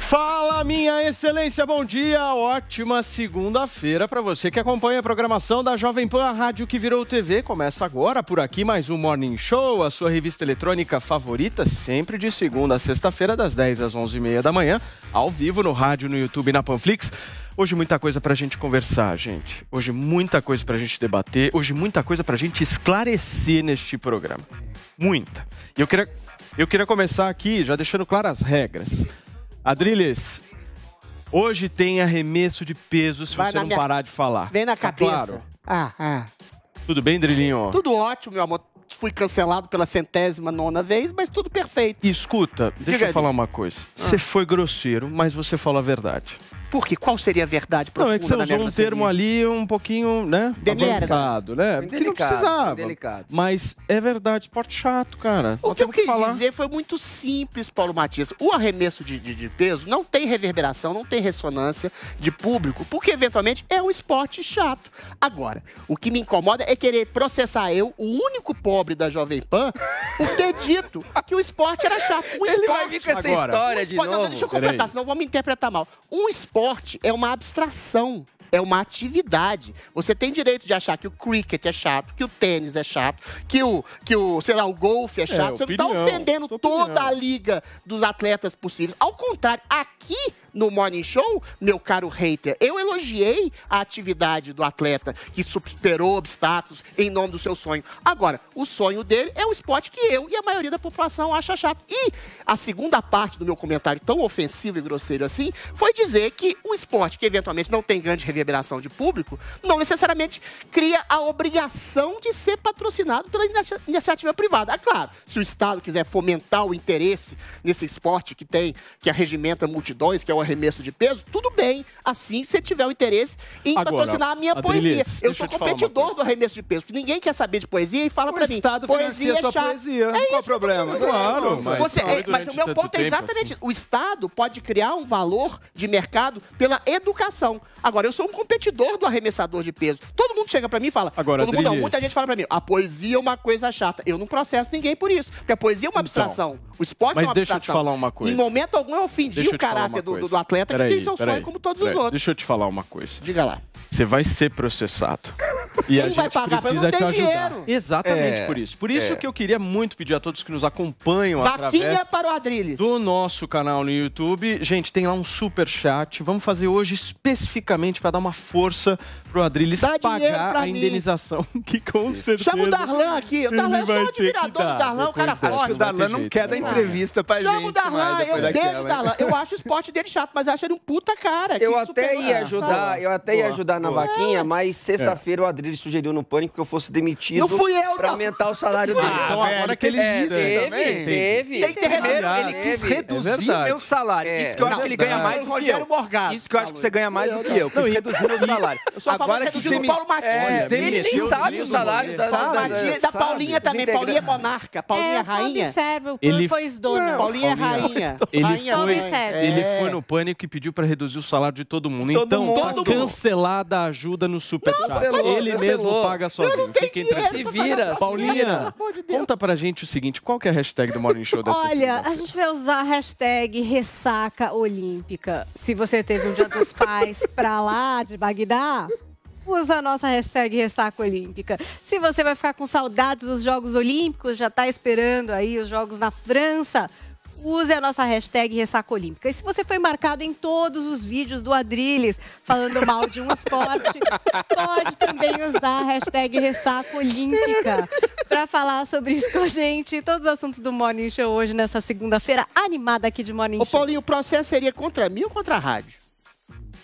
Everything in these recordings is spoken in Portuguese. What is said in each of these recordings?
Fala, minha excelência, bom dia, ótima segunda-feira para você que acompanha a programação da Jovem Pan, a rádio que virou TV. Começa agora por aqui mais um Morning Show, a sua revista eletrônica favorita, sempre de segunda a sexta-feira, das 10 às 11h30 da manhã, ao vivo no rádio, no YouTube e na Panflix. Hoje muita coisa para a gente conversar, gente. Hoje muita coisa para a gente debater. Hoje muita coisa para a gente esclarecer neste programa. Muita. E eu queria, eu queria começar aqui já deixando claras as regras. Adriles, hoje tem arremesso de peso se Vai você não minha... parar de falar. Vem na tá cabeça. Claro. Ah, ah. Tudo bem, Drilinho? Tudo ótimo, meu amor. Fui cancelado pela centésima nona vez, mas tudo perfeito. E escuta, deixa Diga eu falar uma coisa. Ah. Você foi grosseiro, mas você fala a verdade. Por quê? Qual seria a verdade profunda Não, é que você usou um termo ali um pouquinho, né? Avançado, né? Porque delicado, não precisava. Delicado. Mas é verdade, esporte chato, cara. O Nós que eu quis falar. dizer foi muito simples, Paulo Matias. O arremesso de, de, de peso não tem reverberação, não tem ressonância de público, porque eventualmente é um esporte chato. Agora, o que me incomoda é querer processar eu, o único pobre da Jovem Pan, por ter dito que o esporte era chato. Um Ele esporte, vai vir com essa agora. história um esporte, de novo. Não, deixa eu completar, senão vão me interpretar mal. Um esporte esporte é uma abstração é uma atividade. Você tem direito de achar que o cricket é chato, que o tênis é chato, que o, que o sei lá, o golfe é, é chato. É, Você tá opinião, não está ofendendo toda a liga dos atletas possíveis. Ao contrário, aqui no Morning Show, meu caro hater, eu elogiei a atividade do atleta que superou obstáculos em nome do seu sonho. Agora, o sonho dele é um esporte que eu e a maioria da população acha chato. E a segunda parte do meu comentário, tão ofensivo e grosseiro assim, foi dizer que um esporte que eventualmente não tem grande reverberação de público, não necessariamente cria a obrigação de ser patrocinado pela iniciativa privada. É claro, se o Estado quiser fomentar o interesse nesse esporte que tem, que arregimenta multidões, que é o arremesso de peso, tudo bem. Assim, se tiver o interesse em Agora, patrocinar a minha Adrilis, poesia. Eu sou competidor do arremesso de peso. Ninguém quer saber de poesia e fala para mim, poesia é chato. Poesia. É Qual o problema? Claro, mas, Você, é, mas o meu ponto é exatamente assim. o Estado pode criar um valor de mercado pela educação. Agora, eu sou um competidor do arremessador de peso. Todo mundo chega para mim e fala, Agora, todo mundo, não, muita gente fala para mim, a poesia é uma coisa chata. Eu não processo ninguém por isso, porque a poesia é uma então, abstração. Então, o esporte é uma abstração. Mas deixa eu te falar uma coisa. Em momento algum eu ofendi o caráter do, do, do atleta que tem seu sonho como todos os outros. Deixa eu te falar uma coisa. Diga lá. Você vai ser processado. E Quem a gente vai pagar precisa pra não ter dinheiro? Exatamente é, por isso. Por isso é. que eu queria muito pedir a todos que nos acompanham Vaquinha através para o Adriles. do nosso canal no YouTube. Gente, tem lá um super chat. Vamos fazer hoje especificamente para dar uma força pro Adriles pagar a indenização que com certeza. Chama o Darlan aqui. O Darlan é só admirador do Darlan, o cara forte. o Darlan não, quer dar entrevista pra Chama gente. Chama o Darlan, eu, né? eu o Darlan. Eu acho o esporte dele chato chato, mas eu acho ele um puta cara. Eu até ia ajudar, eu até ia ajudar na vaquinha, é. mas sexta-feira é. o Adrilho sugeriu no Pânico que eu fosse demitido. Não fui eu, Pra aumentar o salário dele. Ah, então agora que ele é, teve, teve. Tem que ele quis reduzir o meu salário. Isso que eu acho que ele ganha mais do que eu. Isso que eu acho tá que você ganha mais do que eu. Quis reduzir meu salário. Agora que o Paulo Matias. Ele nem sabe o salário da Paulinha também. Paulinha é monarca. Paulinha é rainha. Ele foi dono. Paulinha é rainha. Ele foi no pânico e pediu para reduzir o salário de todo mundo. Todo então, tá mundo. Tá todo cancelada a ajuda no superchat. É Ele cancelou. É mesmo paga sozinho. Fica entre si. vira. Paulinha, vira. conta pra gente o seguinte: qual que é a hashtag do Morning Show dessa Olha, a gente vai usar a hashtag ressaca olímpica. Se você teve um dia dos pais pra lá de Bagdá, usa a nossa hashtag Ressaca Olímpica. Se você vai ficar com saudades dos Jogos Olímpicos, já está esperando aí os Jogos na França, use a nossa hashtag Ressaca Olímpica. E se você foi marcado em todos os vídeos do Adrilles falando mal de um esporte, pode também usar a hashtag Ressaca Olímpica para falar sobre isso com a gente. Todos os assuntos do Morning Show hoje, nessa segunda-feira animada aqui de Morning Show. Ô, Paulinho, o processo seria contra mim ou contra a rádio?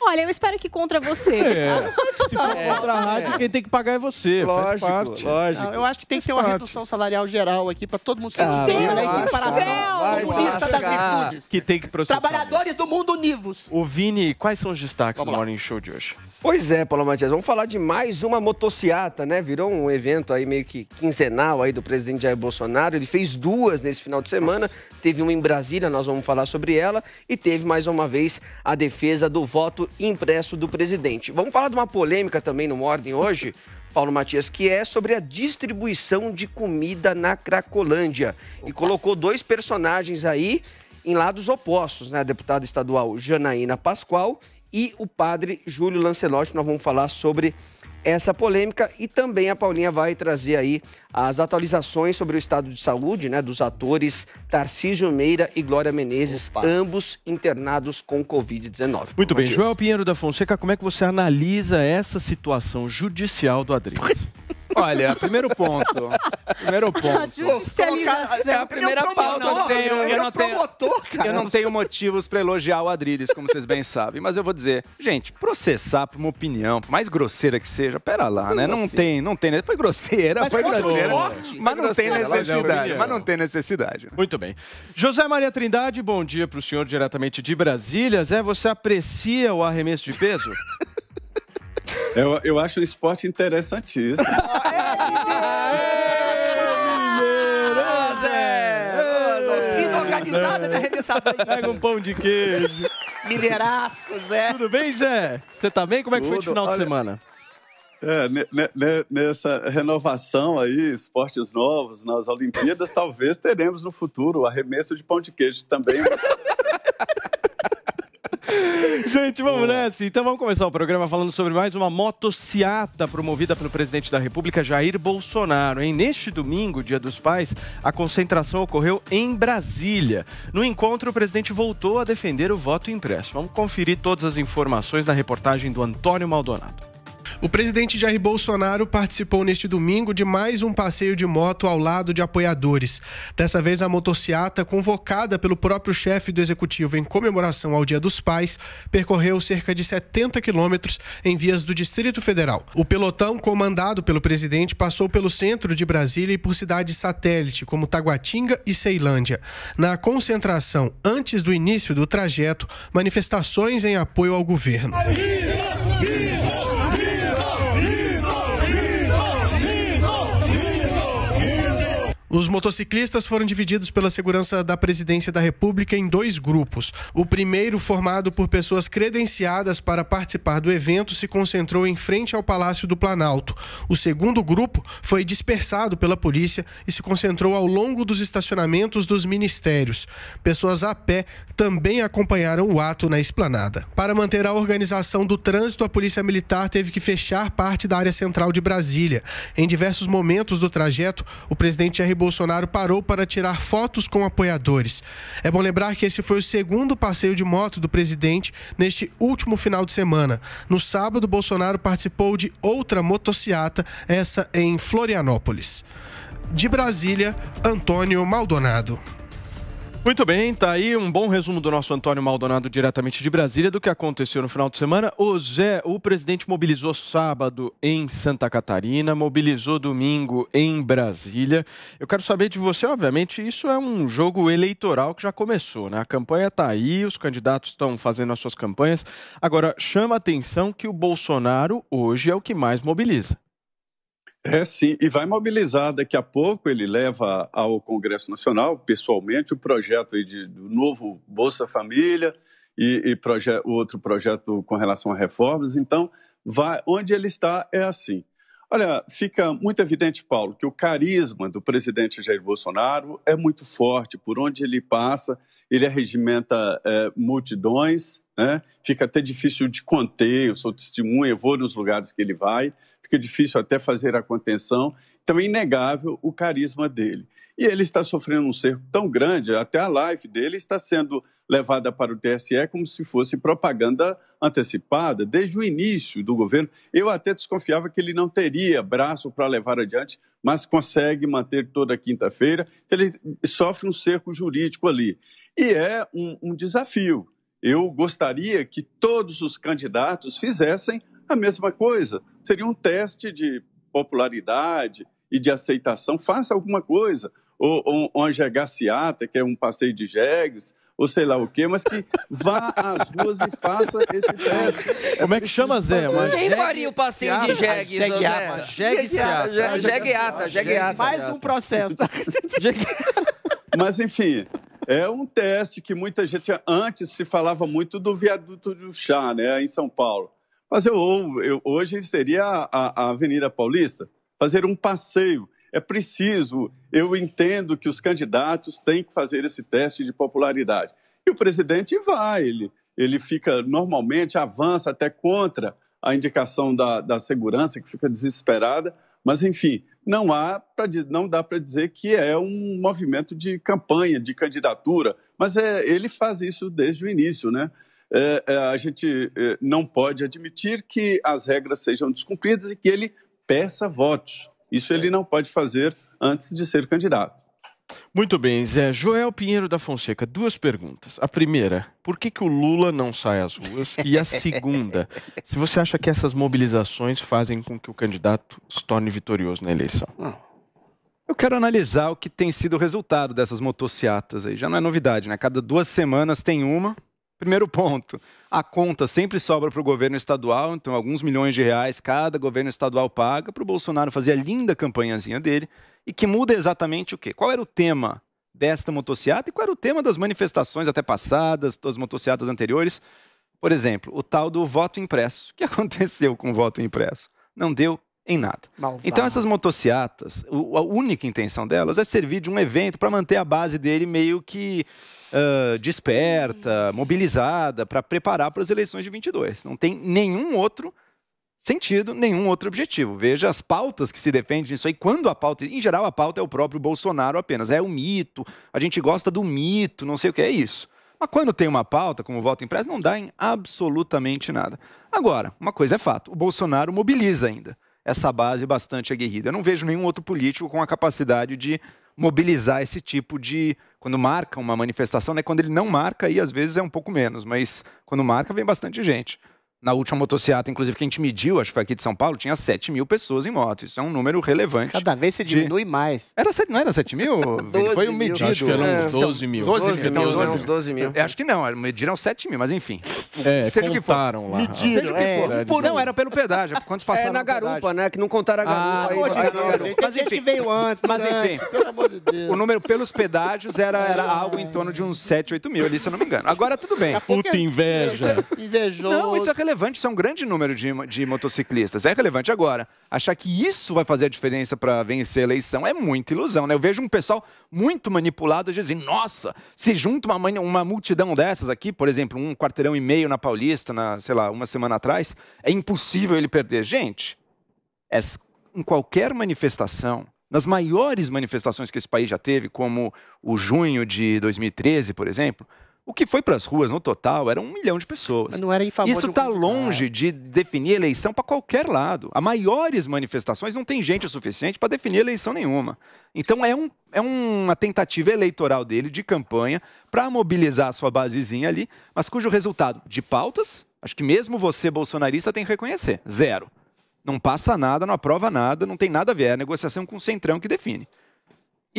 Olha, eu espero que contra você. É. Ah, se for contra a é. rádio, quem tem que pagar é você. Lógico, lógico. eu acho que tem que ter uma parte. redução salarial geral aqui para todo mundo se ah, entender né? na comunista das virtudes. Que tem que processar. Trabalhadores do mundo univos. O Vini, quais são os destaques do Morning Show de hoje? Pois é, Paulo Matias, vamos falar de mais uma motociata, né? Virou um evento aí meio que quinzenal aí do presidente Jair Bolsonaro. Ele fez duas nesse final de semana. Nossa. Teve uma em Brasília, nós vamos falar sobre ela. E teve mais uma vez a defesa do voto impresso do presidente. Vamos falar de uma polêmica também no Ordem hoje, Paulo Matias, que é sobre a distribuição de comida na Cracolândia. Opa. E colocou dois personagens aí em lados opostos, né? A deputada estadual Janaína Pascoal e o padre Júlio Lancelotti. Nós vamos falar sobre essa polêmica e também a Paulinha vai trazer aí as atualizações sobre o estado de saúde, né, dos atores Tarcísio Meira e Glória Menezes, Opa. ambos internados com COVID-19. Muito bem, Joel Pinheiro da Fonseca, como é que você analisa essa situação judicial do Adriano? Olha, primeiro ponto. Primeiro ponto. Judicialização. É a primeira é pauta eu tenho. Eu, é não tenho, eu não tenho motivos para elogiar o Adriles, como vocês bem sabem. Mas eu vou dizer, gente, processar por uma opinião, por mais grosseira que seja, pera lá, foi né? Não tem, não tem. Né? Foi grosseira, mas foi grosseira. Forte, mas não tem necessidade. Mas não tem necessidade. Né? Muito bem. José Maria Trindade, bom dia para o senhor diretamente de Brasília. Zé, você aprecia o arremesso de peso? Eu, eu acho o esporte interessantíssimo. nada de Pega um pão de queijo. Mineiraço, Zé. Tudo bem, Zé? Você tá bem? Como é que Tudo. foi de final Olha... de semana? É, nessa renovação aí, esportes novos nas Olimpíadas, talvez teremos no futuro arremesso de pão de queijo também. Gente, vamos nessa. Então vamos começar o programa falando sobre mais uma motociata promovida pelo presidente da República, Jair Bolsonaro. em Neste domingo, Dia dos Pais, a concentração ocorreu em Brasília. No encontro, o presidente voltou a defender o voto impresso. Vamos conferir todas as informações na reportagem do Antônio Maldonado. O presidente Jair Bolsonaro participou neste domingo de mais um passeio de moto ao lado de apoiadores. Dessa vez, a motociata, convocada pelo próprio chefe do executivo em comemoração ao Dia dos Pais, percorreu cerca de 70 quilômetros em vias do Distrito Federal. O pelotão, comandado pelo presidente, passou pelo centro de Brasília e por cidades satélite, como Taguatinga e Ceilândia. Na concentração, antes do início do trajeto, manifestações em apoio ao governo. Os motociclistas foram divididos pela segurança da Presidência da República em dois grupos. O primeiro, formado por pessoas credenciadas para participar do evento, se concentrou em frente ao Palácio do Planalto. O segundo grupo foi dispersado pela polícia e se concentrou ao longo dos estacionamentos dos ministérios. Pessoas a pé também acompanharam o ato na esplanada. Para manter a organização do trânsito, a Polícia Militar teve que fechar parte da área central de Brasília. Em diversos momentos do trajeto, o presidente Jair Bolsonaro parou para tirar fotos com apoiadores. É bom lembrar que esse foi o segundo passeio de moto do presidente neste último final de semana. No sábado, Bolsonaro participou de outra motociata, essa em Florianópolis. De Brasília, Antônio Maldonado. Muito bem, tá aí um bom resumo do nosso Antônio Maldonado diretamente de Brasília do que aconteceu no final de semana. O Zé, o presidente mobilizou sábado em Santa Catarina, mobilizou domingo em Brasília. Eu quero saber de você, obviamente, isso é um jogo eleitoral que já começou, né? A campanha tá aí, os candidatos estão fazendo as suas campanhas. Agora, chama atenção que o Bolsonaro hoje é o que mais mobiliza. É sim, e vai mobilizar. Daqui a pouco ele leva ao Congresso Nacional, pessoalmente, o projeto de, do novo Bolsa Família e, e proje outro projeto com relação a reformas. Então, vai, onde ele está é assim. Olha, fica muito evidente, Paulo, que o carisma do presidente Jair Bolsonaro é muito forte. Por onde ele passa, ele arregimenta é, multidões né? Fica até difícil de conter, eu sou testemunha, eu vou nos lugares que ele vai, fica difícil até fazer a contenção. Então é inegável o carisma dele. E ele está sofrendo um cerco tão grande, até a live dele está sendo levada para o TSE como se fosse propaganda antecipada desde o início do governo. Eu até desconfiava que ele não teria braço para levar adiante, mas consegue manter toda quinta-feira. Ele sofre um cerco jurídico ali. E é um, um desafio eu gostaria que todos os candidatos fizessem a mesma coisa. Seria um teste de popularidade e de aceitação. Faça alguma coisa. Ou, ou, ou uma jegaciata, que é um passeio de jegues, ou sei lá o quê, mas que vá às ruas e faça esse teste. Como é que chama, Zé? Uma Quem faria o passeio de jegue, Zé? Jegueata. Jegueata. Mais um processo. mas, enfim, é um teste que muita gente. Antes se falava muito do viaduto do chá, né, em São Paulo. Mas eu, eu hoje seria a, a Avenida Paulista fazer um passeio. É preciso, eu entendo que os candidatos têm que fazer esse teste de popularidade. E o presidente vai, ele, ele fica normalmente, avança até contra a indicação da, da segurança, que fica desesperada, mas enfim, não há não dá para dizer que é um movimento de campanha, de candidatura, mas é, ele faz isso desde o início, né? É, é, a gente é, não pode admitir que as regras sejam descumpridas e que ele peça votos. Isso ele é. não pode fazer antes de ser candidato. Muito bem, Zé. Joel Pinheiro da Fonseca, duas perguntas. A primeira, por que, que o Lula não sai às ruas? E a segunda, se você acha que essas mobilizações fazem com que o candidato se torne vitorioso na eleição? Eu quero analisar o que tem sido o resultado dessas motociatas aí. Já não é novidade, né? Cada duas semanas tem uma, Primeiro ponto, a conta sempre sobra para o governo estadual, então alguns milhões de reais cada governo estadual paga para o Bolsonaro fazer a linda campanhazinha dele e que muda exatamente o quê? Qual era o tema desta motociata e qual era o tema das manifestações até passadas, das motociatas anteriores? Por exemplo, o tal do voto impresso. O que aconteceu com o voto impresso? Não deu em nada. Malvado. Então essas motociatas, a única intenção delas é servir de um evento para manter a base dele meio que uh, desperta, mobilizada, para preparar para as eleições de 22. Não tem nenhum outro sentido, nenhum outro objetivo. Veja as pautas que se defendem disso aí, quando a pauta, em geral a pauta é o próprio Bolsonaro apenas, é o mito, a gente gosta do mito, não sei o que, é isso. Mas quando tem uma pauta, como voto impresso, não dá em absolutamente nada. Agora, uma coisa é fato: o Bolsonaro mobiliza ainda essa base bastante aguerrida. Eu não vejo nenhum outro político com a capacidade de mobilizar esse tipo de. Quando marca uma manifestação, né? quando ele não marca, aí às vezes é um pouco menos, mas quando marca, vem bastante gente. Na última motociata, inclusive, que a gente mediu, acho que foi aqui de São Paulo, tinha 7 mil pessoas em moto. Isso é um número relevante. Cada vez você diminui de... mais. Era 7, não era 7 mil? foi um medido. Acho que eram uns 12 mil. 12, 12 mil. 12 mil. 12 então, né? mil. Acho que não, mediram 7 mil, mas enfim. É, seja contaram que for. lá. Mediram, seja é, que for. Por, não, era pelo pedágio. É quantos é, passaram É na garupa, pedágio. né? Que não contaram a ah, garupa. Ah, aí, pode, não, não. Mas enfim. que veio antes. Mas enfim. Pelo amor de Deus. O número pelos pedágios era, era algo em torno de uns 7, 8 mil ali, se eu não me engano. Agora tudo bem. Puta é inveja. Invejoso. Não, isso é relevante relevante ser é um grande número de, de motociclistas. É relevante agora. Achar que isso vai fazer a diferença para vencer a eleição é muita ilusão, né? Eu vejo um pessoal muito manipulado dizendo, nossa, se junta uma, uma multidão dessas aqui, por exemplo, um quarteirão e meio na Paulista, na, sei lá, uma semana atrás, é impossível ele perder. Gente, é, em qualquer manifestação, nas maiores manifestações que esse país já teve, como o junho de 2013, por exemplo, o que foi para as ruas no total era um milhão de pessoas. Mas não era em favor Isso está longe ah. de definir eleição para qualquer lado. A maiores manifestações não tem gente o suficiente para definir eleição nenhuma. Então é, um, é uma tentativa eleitoral dele de campanha para mobilizar a sua basezinha ali, mas cujo resultado de pautas, acho que mesmo você bolsonarista tem que reconhecer, zero. Não passa nada, não aprova nada, não tem nada a ver. É a negociação com o centrão que define.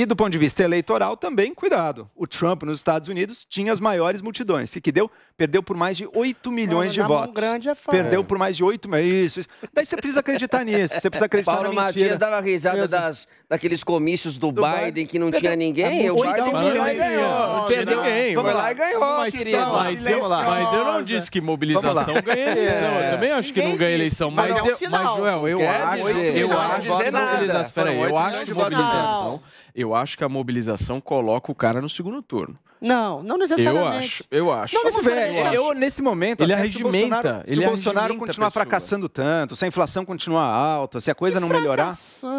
E do ponto de vista eleitoral, também cuidado. O Trump nos Estados Unidos tinha as maiores multidões. E que deu? Perdeu por mais de 8 milhões de votos. Grande é fácil. Perdeu por mais de 8 milhões. Isso, isso. Daí você precisa acreditar nisso. Você precisa acreditar Paulo na mentira. Matias dava risada das, daqueles comícios do, do Biden, Biden, que não perdeu. tinha ninguém. É, o Biden milhões ganhou. Perdeu quem? Foi lá e ganhou, mas, querido. mas, eu, mas eu não disse que mobilização ganha eleição. É. Eu também acho que ninguém não ganha eleição. Mas, mas, é eu, mas Joel, eu acho, eu acho que mobilização. Eu acho que mobilização eu acho que a mobilização coloca o cara no segundo turno. Não, não necessariamente. Eu acho, eu acho. Não necessariamente. Eu, eu, nesse momento, ele arregimenta. Se o Bolsonaro, se Bolsonaro continuar fracassando tanto, se a inflação continuar alta, se a coisa que não melhorar.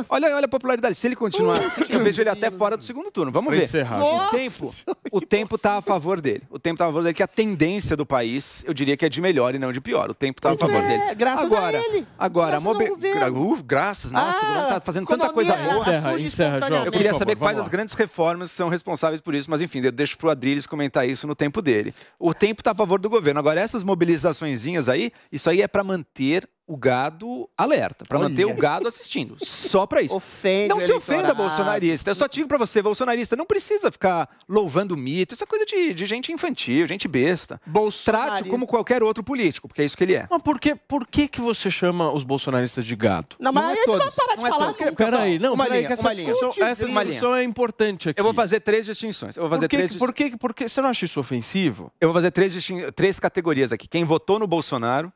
Olha, olha a popularidade. Se ele continuar assim, eu vejo ele até fora do segundo turno. Vamos ver. Encerrar. o tempo, o tempo tá a favor dele. O tempo tá a favor dele, que a tendência do país, eu diria que é de melhor e não de pior. O tempo tá a favor é, dele. Graças agora, a ele. Agora, graças, mobi... Uh, graças nossa, tá ah, o tá fazendo tanta coisa boa. Encerra, encerra, João. Eu queria saber quais as grandes reformas são responsáveis por isso, mas enfim, eu deixo pro o Adriles comentar isso no tempo dele. O tempo está a favor do governo. Agora, essas mobilizaçõeszinhas aí, isso aí é para manter o gado alerta, para manter o gado assistindo. Só para isso. Ofende não se ofenda, bolsonarista. Eu só digo para você, bolsonarista, não precisa ficar louvando mito. Isso é coisa de, de gente infantil, gente besta. trate como qualquer outro político, porque é isso que ele é. Mas por que, por que, que você chama os bolsonaristas de gado? Não, mas não é todos. não, não é falar Peraí, não, uma linha, essa, uma discussão, essa discussão é importante aqui. Eu vou fazer três distinções. Eu vou fazer por que, três por que, por que, você não acha isso ofensivo? Eu vou fazer três, três categorias aqui. Quem votou no Bolsonaro,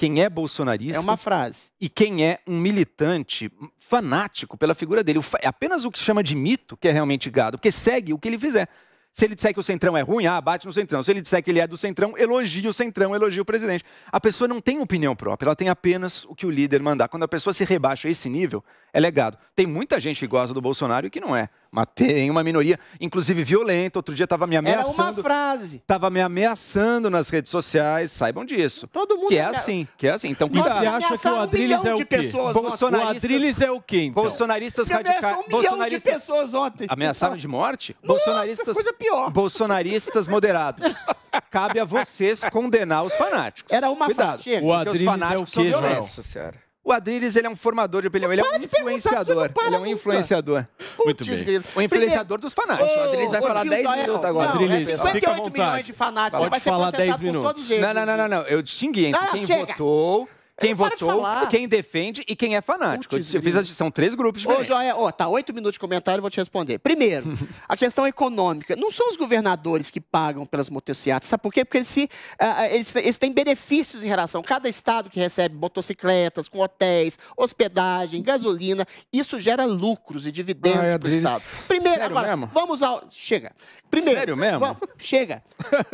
quem é bolsonarista. É uma frase. E quem é um militante fanático pela figura dele. É apenas o que se chama de mito que é realmente gado, porque segue o que ele fizer. Se ele disser que o Centrão é ruim, ah, bate no Centrão. Se ele disser que ele é do Centrão, elogia o Centrão, elogia o presidente. A pessoa não tem opinião própria, ela tem apenas o que o líder mandar. Quando a pessoa se rebaixa a esse nível, é legado. Tem muita gente que gosta do Bolsonaro e que não é. Mas tem uma minoria, inclusive violenta. Outro dia estava me ameaçando. Era uma frase. Estava me ameaçando nas redes sociais. Saibam disso. Todo mundo. Que é assim. Que é assim. Então cuidado. Você acha que o Adriles um é o quê? Bolsonaristas, o Adriles é o quê, então? Bolsonaristas radicais. Um bolsonaristas... de pessoas ontem. Ameaçaram de morte? Nossa, bolsonaristas... coisa pior. Bolsonaristas moderados. Cabe a vocês condenar os fanáticos. Era uma Frase, o Adriles é o quê, são violentos, Nossa senhora. O Adriles, ele é um formador de opinião, ele é um influenciador. Ele é um influenciador. Muito bem. O influenciador dos fanáticos. O Adriles vai falar 10 minutos agora. Adriles, é fica à vontade. milhões de fanáticos, vai falar 10 minutos. Não, não, não, não, eu distingui entre quem votou quem votou, quem defende e quem é fanático. Putz, eu fiz são três grupos diferentes. Ô, Joia, ó, tá, oito minutos de comentário, vou te responder. Primeiro, a questão econômica. Não são os governadores que pagam pelas motocicletas, sabe por quê? Porque eles, se, uh, eles, eles, têm benefícios em relação. Cada estado que recebe motocicletas, com hotéis, hospedagem, gasolina, isso gera lucros e dividendos para o estado. Primeiro, Sério agora, mesmo? vamos ao... Chega. Primeiro, Sério mesmo? Vamos, chega.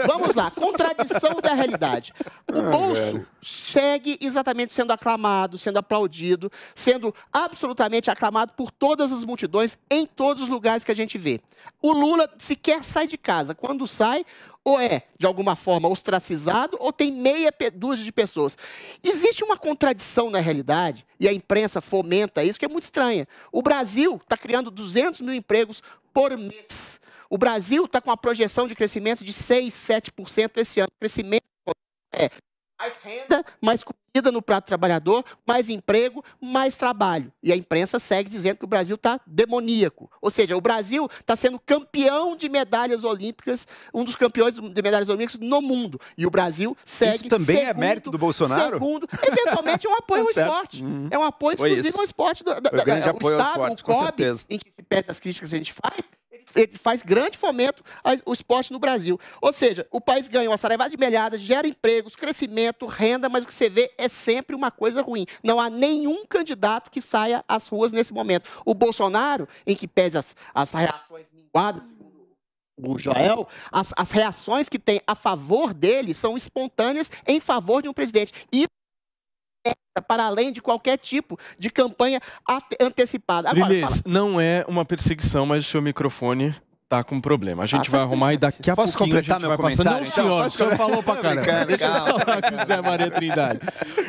Vamos lá, contradição da realidade. O bolso segue exatamente absolutamente sendo aclamado, sendo aplaudido, sendo absolutamente aclamado por todas as multidões em todos os lugares que a gente vê. O Lula sequer sai de casa. Quando sai, ou é, de alguma forma, ostracizado, ou tem meia dúzia de pessoas. Existe uma contradição na realidade, e a imprensa fomenta isso, que é muito estranha. O Brasil está criando 200 mil empregos por mês. O Brasil está com uma projeção de crescimento de 6, 7% esse ano. O crescimento é mais renda, mais comida no prato trabalhador, mais emprego, mais trabalho. E a imprensa segue dizendo que o Brasil está demoníaco. Ou seja, o Brasil está sendo campeão de medalhas olímpicas, um dos campeões de medalhas olímpicas no mundo. E o Brasil segue. Isso também é segundo, é mérito do Bolsonaro? Segundo, eventualmente é, uhum. é um apoio ao esporte. É um apoio exclusivo ao esporte. Do, Estado, do cobe. COB, em que se pede as críticas que a gente faz, ele faz grande fomento ao esporte no Brasil. Ou seja, o país ganha uma saraivada de milhadas, gera empregos, crescimento, renda, mas o que você vê é sempre uma coisa ruim. Não há nenhum candidato que saia às ruas nesse momento. O Bolsonaro, em que pese as, as reações minguadas, o Joel, as, as reações que tem a favor dele são espontâneas em favor de um presidente. E para além de qualquer tipo de campanha antecipada. Agora, Brilhês, não é uma perseguição, mas o seu microfone tá com problema. A gente ah, vai arrumar e daqui a pouco Posso completar meu comentário? Passando. Não, senhor, o senhor falou pra caramba. Zé Maria Trindade.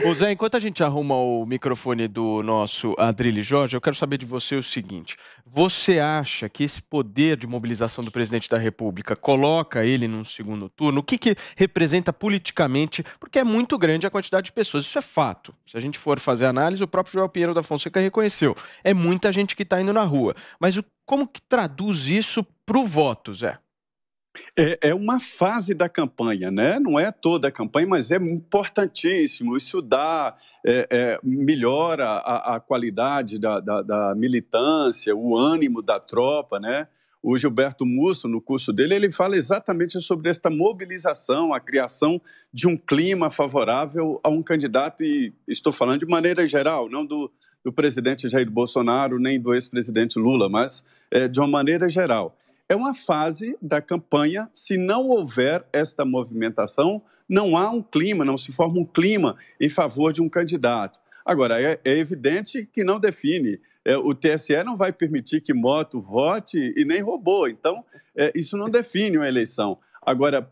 Ô Zé, enquanto a gente arruma o microfone do nosso Adrilho Jorge, eu quero saber de você o seguinte. Você acha que esse poder de mobilização do presidente da República coloca ele num segundo turno? O que, que representa politicamente? Porque é muito grande a quantidade de pessoas, isso é fato. Se a gente for fazer análise, o próprio João Pinheiro da Fonseca reconheceu. É muita gente que está indo na rua. Mas o, como que traduz isso para o voto, Zé? É, é uma fase da campanha, né? Não é toda a campanha, mas é importantíssimo. Isso dá, é, é, melhora a, a qualidade da, da, da militância, o ânimo da tropa, né? o Gilberto Musso, no curso dele, ele fala exatamente sobre esta mobilização, a criação de um clima favorável a um candidato, e estou falando de maneira geral, não do, do presidente Jair Bolsonaro, nem do ex-presidente Lula, mas é, de uma maneira geral. É uma fase da campanha. Se não houver esta movimentação, não há um clima, não se forma um clima em favor de um candidato. Agora, é, é evidente que não define. É, o TSE não vai permitir que moto vote e nem robô. Então, é, isso não define uma eleição. Agora,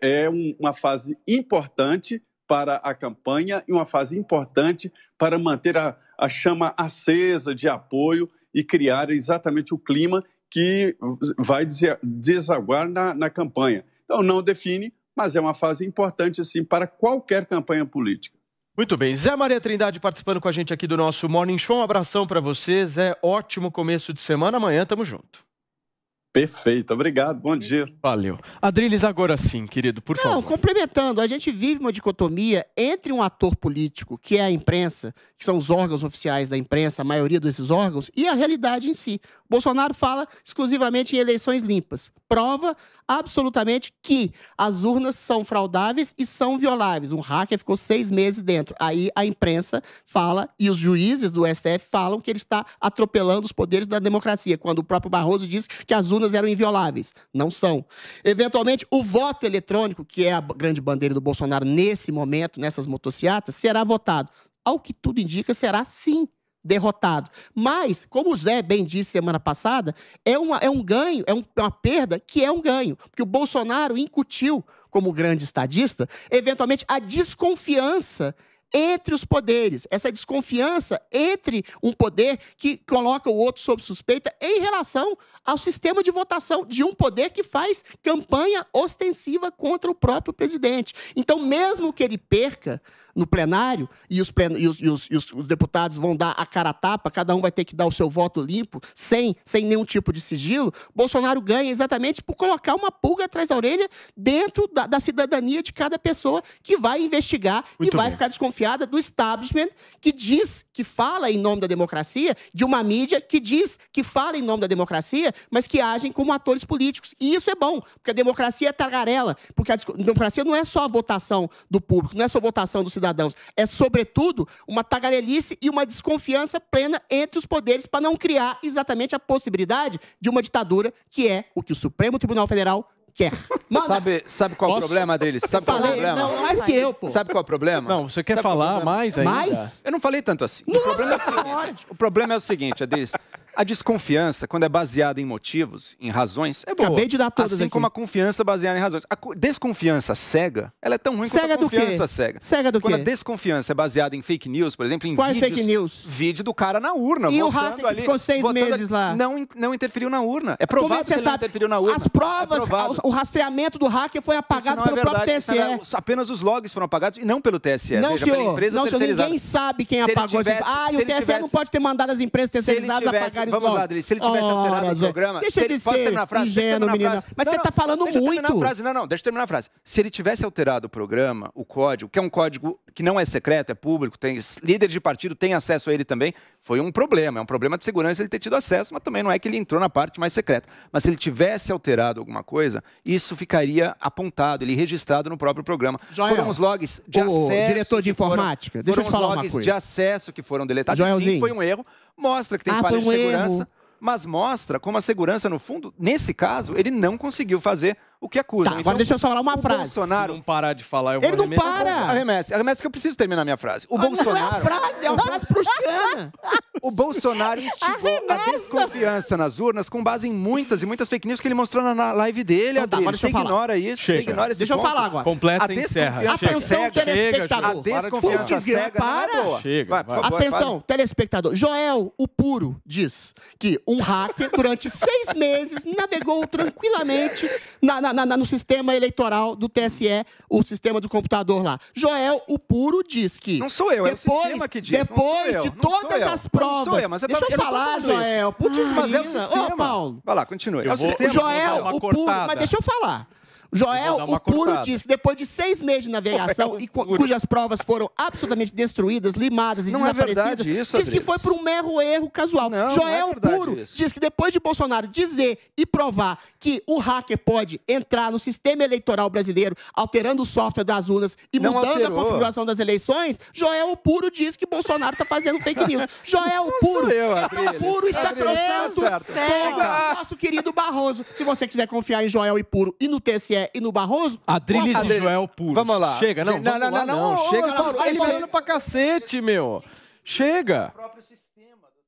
é um, uma fase importante para a campanha e uma fase importante para manter a, a chama acesa de apoio e criar exatamente o clima que vai desaguar na, na campanha. Então, não define, mas é uma fase importante, assim, para qualquer campanha política. Muito bem. Zé Maria Trindade participando com a gente aqui do nosso Morning Show. Um abração para vocês. É Ótimo começo de semana. Amanhã tamo junto. Perfeito, obrigado, bom dia. Valeu. Adriles, agora sim, querido, por Não, favor. Não, complementando, a gente vive uma dicotomia entre um ator político, que é a imprensa, que são os órgãos oficiais da imprensa, a maioria desses órgãos, e a realidade em si. Bolsonaro fala exclusivamente em eleições limpas prova absolutamente que as urnas são fraudáveis e são violáveis. Um hacker ficou seis meses dentro. Aí a imprensa fala e os juízes do STF falam que ele está atropelando os poderes da democracia, quando o próprio Barroso disse que as urnas eram invioláveis. Não são. Eventualmente, o voto eletrônico, que é a grande bandeira do Bolsonaro nesse momento, nessas motocicletas, será votado. Ao que tudo indica, será sim derrotado. Mas, como o Zé bem disse semana passada, é, uma, é um ganho, é um, é uma perda que é um ganho. Porque o Bolsonaro incutiu, como grande estadista, eventualmente a desconfiança entre os poderes, essa desconfiança entre um poder que coloca o outro sob suspeita em relação ao sistema de votação de um poder que faz campanha ostensiva contra o próprio presidente. Então, mesmo que ele perca, no plenário e os, plen e, os, e, os, e os, deputados vão dar a cara a tapa, cada um vai ter que dar o seu voto limpo, sem, sem nenhum tipo de sigilo, Bolsonaro ganha exatamente por colocar uma pulga atrás da orelha dentro da, da cidadania de cada pessoa que vai investigar Muito e vai ficar desconfiada do establishment que diz, que fala em nome da democracia, de uma mídia que diz que fala em nome da democracia, mas que agem como atores políticos. E isso é bom, porque a democracia é tagarela, porque a democracia não é só a votação do público, não é só a votação do cidadão cidadãos. É, sobretudo, uma tagarelice e uma desconfiança plena entre os poderes para não criar exatamente a possibilidade de uma ditadura, que é o que o Supremo Tribunal Federal quer. Sabe, sabe qual é o problema, Adriles? Sabe qual é o problema? Não, mais que eu, pô. Sabe qual é o problema? Não, você quer sabe falar mais ainda? Mais? Eu não falei tanto assim. Nossa, o, problema é o, seguinte, o problema é o seguinte, a desconfiança, quando é baseada em motivos, em razões, é boa. Acabei de dar todas Assim aqui. como a confiança baseada em razões. A desconfiança cega, ela é tão ruim cega quanto a confiança cega. Cega do quando quê? Quando a desconfiança é baseada em fake news, por exemplo, em Quais vídeos, fake news? Vídeo do cara na urna. E o Hacker ali, que ficou seis meses ali, lá. Não, não interferiu na urna. É provável é que, que ele sabe? interferiu na urna. As é provas, é o rastreamento do hacker foi apagado é pelo é próprio TSE. Não, apenas os logs foram apagados e não pelo TSE. Não, Veja, senhor. não, senhor. Ninguém sabe quem apagou. Tivesse, ah, e o TSE não pode ter mandado as empresas terceirizadas apagar Vamos lá, Adri. Se ele tivesse alterado o é. programa. Deixa ele, de posso ser terminar a frase? Ingênuo, menina. Frase. Mas tá não, você não, tá falando deixa muito. Deixa eu frase. Não, não, deixa eu terminar a frase. Se ele tivesse alterado o programa, o código, que é um código que não é secreto, é público, tem líder de partido tem acesso a ele também, foi um problema. É um problema de segurança ele ter tido acesso, mas também não é que ele entrou na parte mais secreta. Mas se ele tivesse alterado alguma coisa, isso ficaria apontado, ele registrado no próprio programa. Joel, foram os logs de o acesso. Diretor de informática, foram, deixa foram eu te falar uma coisa. de acesso que foram deletados. Joelzinho. Sim, foi um erro, mostra que tem ah, falha de segurança, erro. mas mostra como a segurança, no fundo, nesse caso, ele não conseguiu fazer o que acusam. É tá, agora então, deixa eu só falar uma frase. Bolsonaro... Se não parar de falar, eu vou Ele não para! Arremessa, arremessa que eu preciso terminar a minha frase. O ah, Bolsonaro... Não é a frase, é uma frase frustrana. o Bolsonaro instigou arremessa. a desconfiança nas urnas com base em muitas e muitas fake news que ele mostrou na live dele, então, tá, Adriano. Tá, você ignora falar. isso, Chega. ignora Deixa ponto. eu falar agora. Completa e encerra. Atenção, telespectador. a desconfiança cega é para. Chega, vai, Atenção, telespectador. Joel, o puro, diz que um hacker, durante seis meses, navegou tranquilamente na, na na, na, no sistema eleitoral do TSE, o sistema do computador lá. Joel, o puro, diz que. Não sou eu, depois, é o sistema que diz. Depois eu, de todas as provas. Não sou eu, mas Deixa eu, falar, Joel. Putz, mas é o sistema. Ô, Paulo. Vai lá, continue. é o sistema. Joel, o puro. Mas deixa eu falar. Joel, o puro cortada. diz que depois de seis meses de navegação, e cu cujas provas foram absolutamente destruídas, limadas e não é desaparecidas, é isso, diz que foi por um mero erro casual. Não, é Joel o é puro isso. diz que depois de Bolsonaro dizer e provar que o hacker pode entrar no sistema eleitoral brasileiro, alterando o software das urnas e não mudando alterou. a configuração das eleições, Joel Puro diz que Bolsonaro está fazendo fake news. Joel não Puro, eu, é puro e tá sacrossanto como nosso querido Barroso. Se você quiser confiar em Joel e Puro e no TSE e no Barroso... Adriles e Joel Puro. Vamos lá. Chega, não, não, não, lá, não, não, não, Chega, só tá ele falando pra cacete, meu. Chega. O próprio sistema.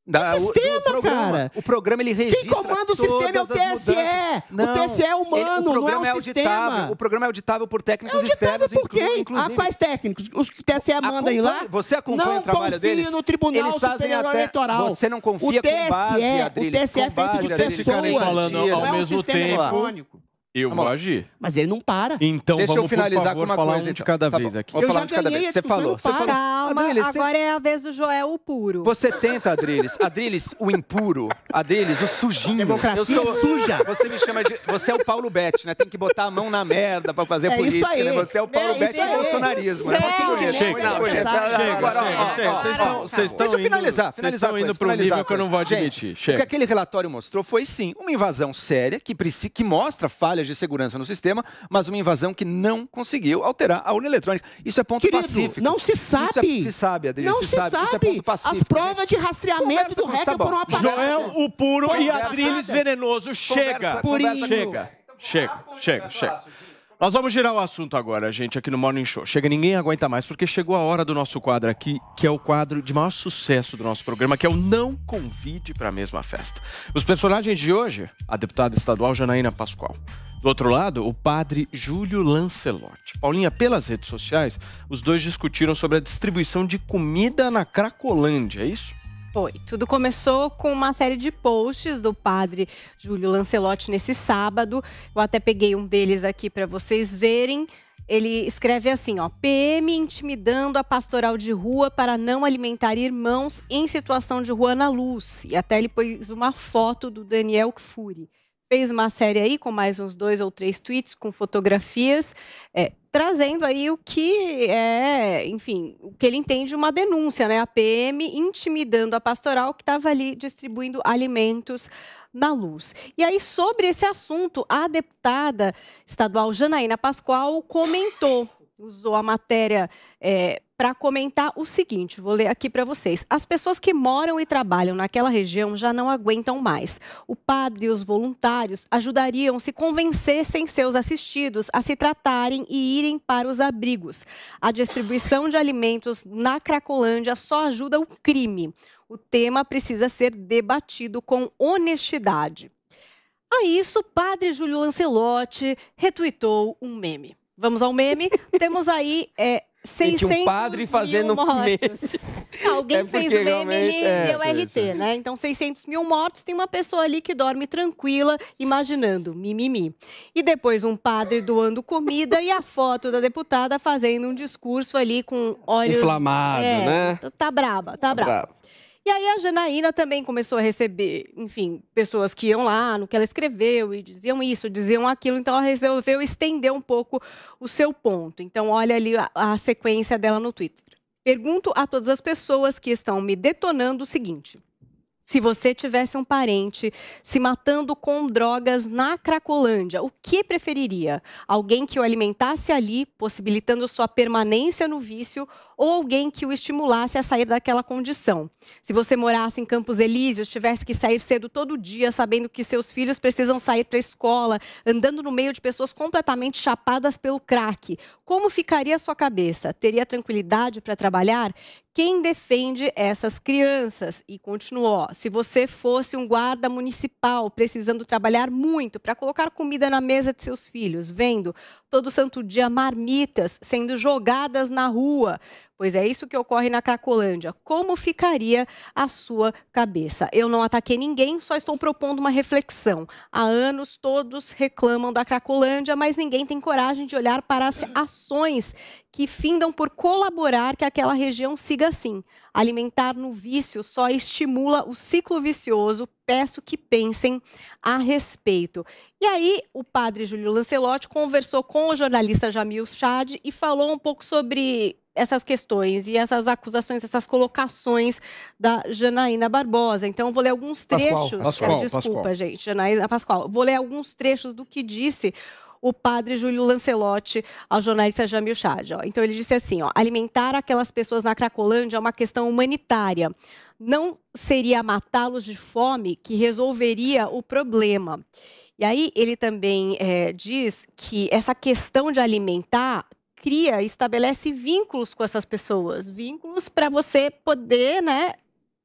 Da, o sistema, o, do, programa, cara. O programa ele registra. Quem comanda o sistema é o TSE. É não, o TSE é humano, ele, não é um é auditável, O programa é auditável por técnicos é auditável externos. Por quem? Inclusive, ah, quais técnicos? Os que o TSE manda aí lá? Você acompanha não o trabalho deles? Não confio no Tribunal eles fazem Superior até, Eleitoral. Você não confia o TSE, com base, Adriles, O TSE é feito de pessoas. falando ao é mesmo tempo. Eu vou agir. Mas ele não para. Então Deixa vamos, eu finalizar por favor, com uma falar coisa, um de então. cada tá vez aqui. Vou falar já um de cada vez. Você falou. Você falou. Calma, Adriles, você- agora é a vez do Joel o puro. Você tenta, Adriles. Adriles, o impuro. Adriles, o sujinho. Democracia suja. Você me chama de. Você é o Paulo Betti, né? Tem que botar a mão na merda pra fazer É política, isso né? aí. né? Você é o Paulo É Betti do bolsonarismo. né? Chega, chega, chega, chega. Vocês estão- Deixa eu finalizar. vocês Finalizar estão indo pro nível que eu não vou admitir. O que aquele relatório mostrou foi, sim, uma invasão séria que, que mostra falhas de segurança no sistema, mas uma invasão que não conseguiu alterar a urna eletrônica. Isso é ponto Querido, pacífico. Não se é- sabe. É, se sabe, Adriano, não se, se sabe. sabe. Isso é ponto pacífico. As né? provas de rastreamento conversa do hacker tá foram apagadas. Joel, o puro e Adriles venenoso. Conversa, chega. Chega. Chega, chega, chega. Nós vamos girar o assunto agora, gente, aqui no Morning Show. Chega, ninguém aguenta mais, porque chegou a hora do nosso quadro aqui, que é o quadro de maior sucesso do nosso programa, que é o Não Convide para a Mesma Festa. Os personagens de hoje, a deputada estadual Janaína Pascoal, do outro lado, o padre Júlio Lancelotti. Paulinha, pelas redes sociais, os dois discutiram sobre a distribuição de comida na Cracolândia, é isso? Foi. Tudo começou com uma série de posts do padre Júlio Lancelotti nesse sábado. Eu até peguei um deles aqui para vocês verem. Ele escreve assim, ó: PM intimidando a pastoral de rua para não alimentar irmãos em situação de rua na luz. E até ele pôs uma foto do Daniel Kfouri fez uma série aí com mais uns dois ou três tweets com fotografias, é, trazendo aí o que é, enfim, o que ele entende de uma denúncia, né? A PM intimidando a pastoral que estava ali distribuindo alimentos na luz. E aí, sobre esse assunto, a deputada estadual Janaína Pascoal comentou usou a matéria é, para comentar o seguinte: vou ler aqui para vocês. As pessoas que moram e trabalham naquela região já não aguentam mais. O padre e os voluntários ajudariam se convencessem seus assistidos a se tratarem e irem para os abrigos. A distribuição de alimentos na Cracolândia só ajuda o crime. O tema precisa ser debatido com honestidade. A isso, o padre Júlio Lancelotti retuitou um meme. Vamos ao meme. Temos aí é, 600 Gente, um padre fazendo mil mortos. Alguém é fez o meme é e é, deu RT, é. né? Então, 600 mil mortos, tem uma pessoa ali que dorme tranquila, imaginando, mimimi. E depois um padre doando comida e a foto da deputada fazendo um discurso ali com olhos... Inflamado, é, né? Tá braba, tá, tá braba. braba. E aí a Janaína também começou a receber, enfim, pessoas que iam lá no que ela escreveu e diziam isso, diziam aquilo. Então ela resolveu estender um pouco o seu ponto. Então olha ali a, a sequência dela no Twitter. Pergunto a todas as pessoas que estão me detonando o seguinte: se você tivesse um parente se matando com drogas na Cracolândia, o que preferiria? Alguém que o alimentasse ali, possibilitando sua permanência no vício, ou alguém que o estimulasse a sair daquela condição? Se você morasse em Campos Elíseos, tivesse que sair cedo todo dia, sabendo que seus filhos precisam sair para a escola, andando no meio de pessoas completamente chapadas pelo crack, como ficaria a sua cabeça? Teria tranquilidade para trabalhar? quem defende essas crianças? E continuou: se você fosse um guarda municipal precisando trabalhar muito para colocar comida na mesa de seus filhos, vendo todo santo dia marmitas sendo jogadas na rua. Pois é isso que ocorre na Cracolândia. Como ficaria a sua cabeça? Eu não ataquei ninguém, só estou propondo uma reflexão. Há anos todos reclamam da Cracolândia, mas ninguém tem coragem de olhar para as ações que findam por colaborar que aquela região siga assim. Alimentar no vício só estimula o ciclo vicioso, peço que pensem a respeito. E aí, o padre Júlio Lancelotti conversou com o jornalista Jamil Chad e falou um pouco sobre essas questões e essas acusações, essas colocações da Janaína Barbosa. Então, vou ler alguns Pascoal, trechos. Pascoal, ah, desculpa, Pascoal. gente, Janaína Pascoal. Vou ler alguns trechos do que disse o padre Júlio Lancelotti ao jornalista Jamil Chad. Então ele disse assim, ó, alimentar aquelas pessoas na Cracolândia é uma questão humanitária. Não seria matá-los de fome que resolveria o problema. E aí ele também é, diz que essa questão de alimentar cria, estabelece vínculos com essas pessoas, vínculos para você poder, né,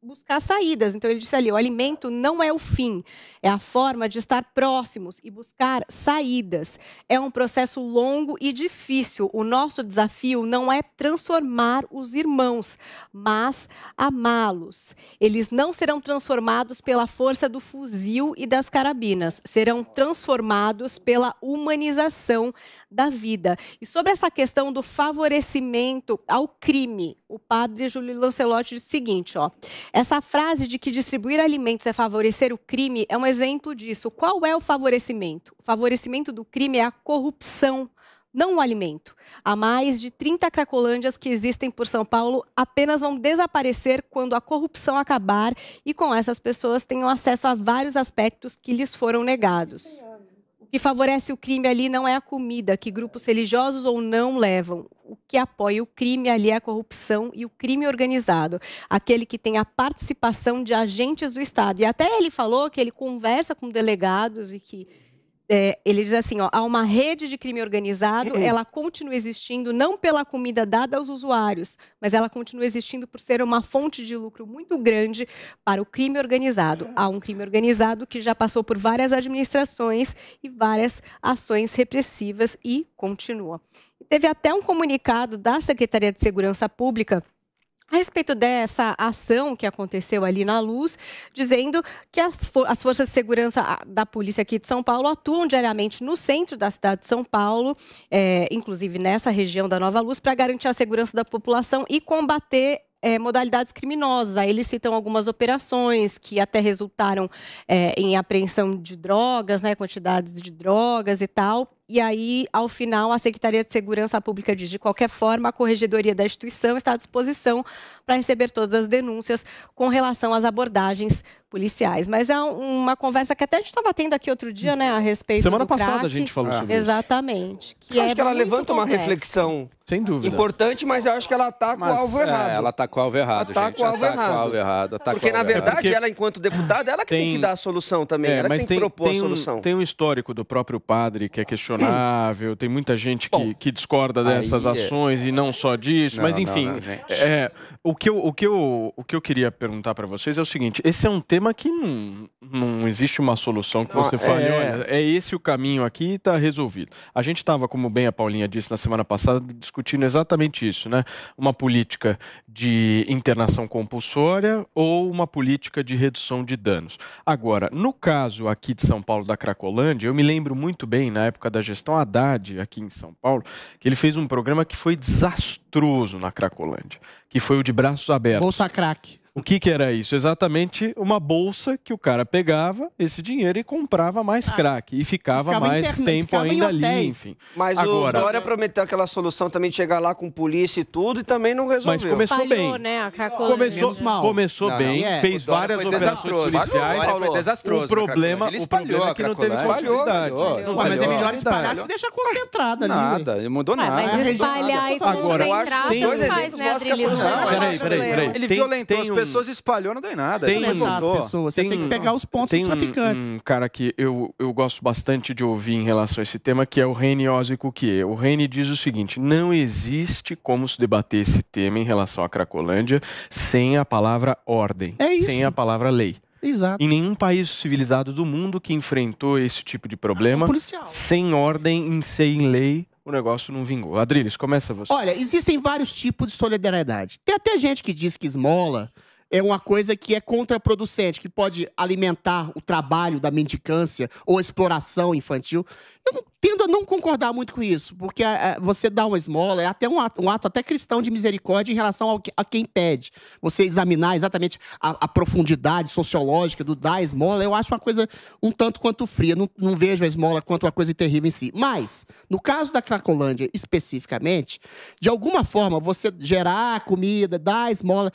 buscar saídas. Então ele disse ali, o alimento não é o fim, é a forma de estar próximos e buscar saídas. É um processo longo e difícil. O nosso desafio não é transformar os irmãos, mas amá-los. Eles não serão transformados pela força do fuzil e das carabinas, serão transformados pela humanização da vida. E sobre essa questão do favorecimento ao crime, o padre Júlio Lancelotti disse o seguinte, ó. Essa frase de que distribuir alimentos é favorecer o crime é um exemplo disso. Qual é o favorecimento? O favorecimento do crime é a corrupção, não o alimento. Há mais de 30 cracolândias que existem por São Paulo apenas vão desaparecer quando a corrupção acabar e com essas pessoas tenham acesso a vários aspectos que lhes foram negados que favorece o crime ali não é a comida que grupos religiosos ou não levam. O que apoia o crime ali é a corrupção e o crime organizado, aquele que tem a participação de agentes do Estado. E até ele falou que ele conversa com delegados e que é, ele diz assim, ó, há uma rede de crime organizado, uhum. ela continua existindo não pela comida dada aos usuários, mas ela continua existindo por ser uma fonte de lucro muito grande para o crime organizado. Há um crime organizado que já passou por várias administrações e várias ações repressivas e continua. teve até um comunicado da Secretaria de Segurança Pública a respeito dessa ação que aconteceu ali na luz, dizendo que as forças de segurança ah, da polícia aqui de São Paulo atuam diariamente no centro da cidade de São Paulo, é, inclusive nessa região da Nova Luz, para garantir a segurança da população e combater é, modalidades criminosas. Aí eles citam algumas operações que até resultaram é, em apreensão de drogas, né, quantidades de drogas e tal. E aí, ao final, a Secretaria de Segurança Pública diz: de qualquer forma, a corregedoria da instituição está à disposição para receber todas as denúncias com relação às abordagens policiais. Mas é uma conversa que até a gente estava tendo aqui outro dia, né, a respeito Semana passada crack. a gente falou sobre Exatamente. isso. Exatamente. Que acho é que ela levanta complexo. uma reflexão Sem dúvida. importante, mas eu acho que ela ataca tá mas, o é, tá alvo errado. É, ela ataca tá o alvo errado, ataca gente. O alvo ataca errado. o alvo errado. Porque, na verdade, Porque... ela, enquanto deputada, ela que tem... tem, que dar a solução também. É, ela mas que tem, tem que propor tem a solução. Um, tem um histórico do próprio padre que é questionável, tem muita gente Bom, que, discorda dessas é- ações e não só disso. Não, mas, enfim, não, não, é, o, que eu, o, que eu, o que eu queria perguntar para vocês é o seguinte, esse é um tema problema é que não, não existe uma solução que não, você fale, é... olha, é esse o caminho aqui e está resolvido. A gente estava, como bem a Paulinha disse na semana passada, discutindo exatamente isso, né? Uma política de internação compulsória ou uma política de redução de danos. Agora, no caso aqui de São Paulo da Cracolândia, eu me lembro muito bem, na época da gestão Haddad aqui em São Paulo, que ele fez um programa que foi desastroso na Cracolândia, que foi o de braços abertos. Bolsa crack. O que, que era isso? Exatamente uma bolsa que o cara pegava esse dinheiro e comprava mais ah. crack. E ficava, ficava mais interno, tempo ficava ainda ali, enfim. Mas Agora, o Dória prometeu aquela solução também de chegar lá com polícia e tudo e também não resolveu. Mas começou Espalhou, bem. Né, começou mal. começou não, bem, não, é. fez várias operações policiais. Falou. Foi desastroso. O problema, o problema é que não teve continuidade. mas é melhor espalhar que deixar concentrada ali. Nada, não mudou ah, nada. Mas espalhar e concentrar, tanto faz, né, Adrilis? Né, peraí, peraí, peraí. Ele violentou pessoas espalhou, não deu nada. Tem, tem as pessoas. Você tem, que pegar os pontos tem traficantes. Um, um cara que eu, eu gosto bastante de ouvir em relação a esse tema, que é o Reni Ozico que O Reni diz o seguinte: não existe como se debater esse tema em relação à Cracolândia sem a palavra ordem, é sem a palavra lei. Exato. Em nenhum país civilizado do mundo que enfrentou esse tipo de problema, ah, sem ordem, sem lei, o negócio não vingou. Adriles, começa você. Olha, existem vários tipos de solidariedade. Tem até gente que diz que esmola, é uma coisa que é contraproducente, que pode alimentar o trabalho da mendicância ou exploração infantil. Eu tendo a não concordar muito com isso, porque a, eh, a, eh, você dá uma esmola, é até um ato, um ato até cristão de misericórdia em relação ao que, a quem pede. Você examinar exatamente a, a, profundidade sociológica do dar esmola, eu acho uma coisa um tanto quanto fria. Não, não vejo a esmola quanto uma coisa terrível em si. Mas, no caso da Cracolândia especificamente, de alguma forma, você gerar comida, dar esmola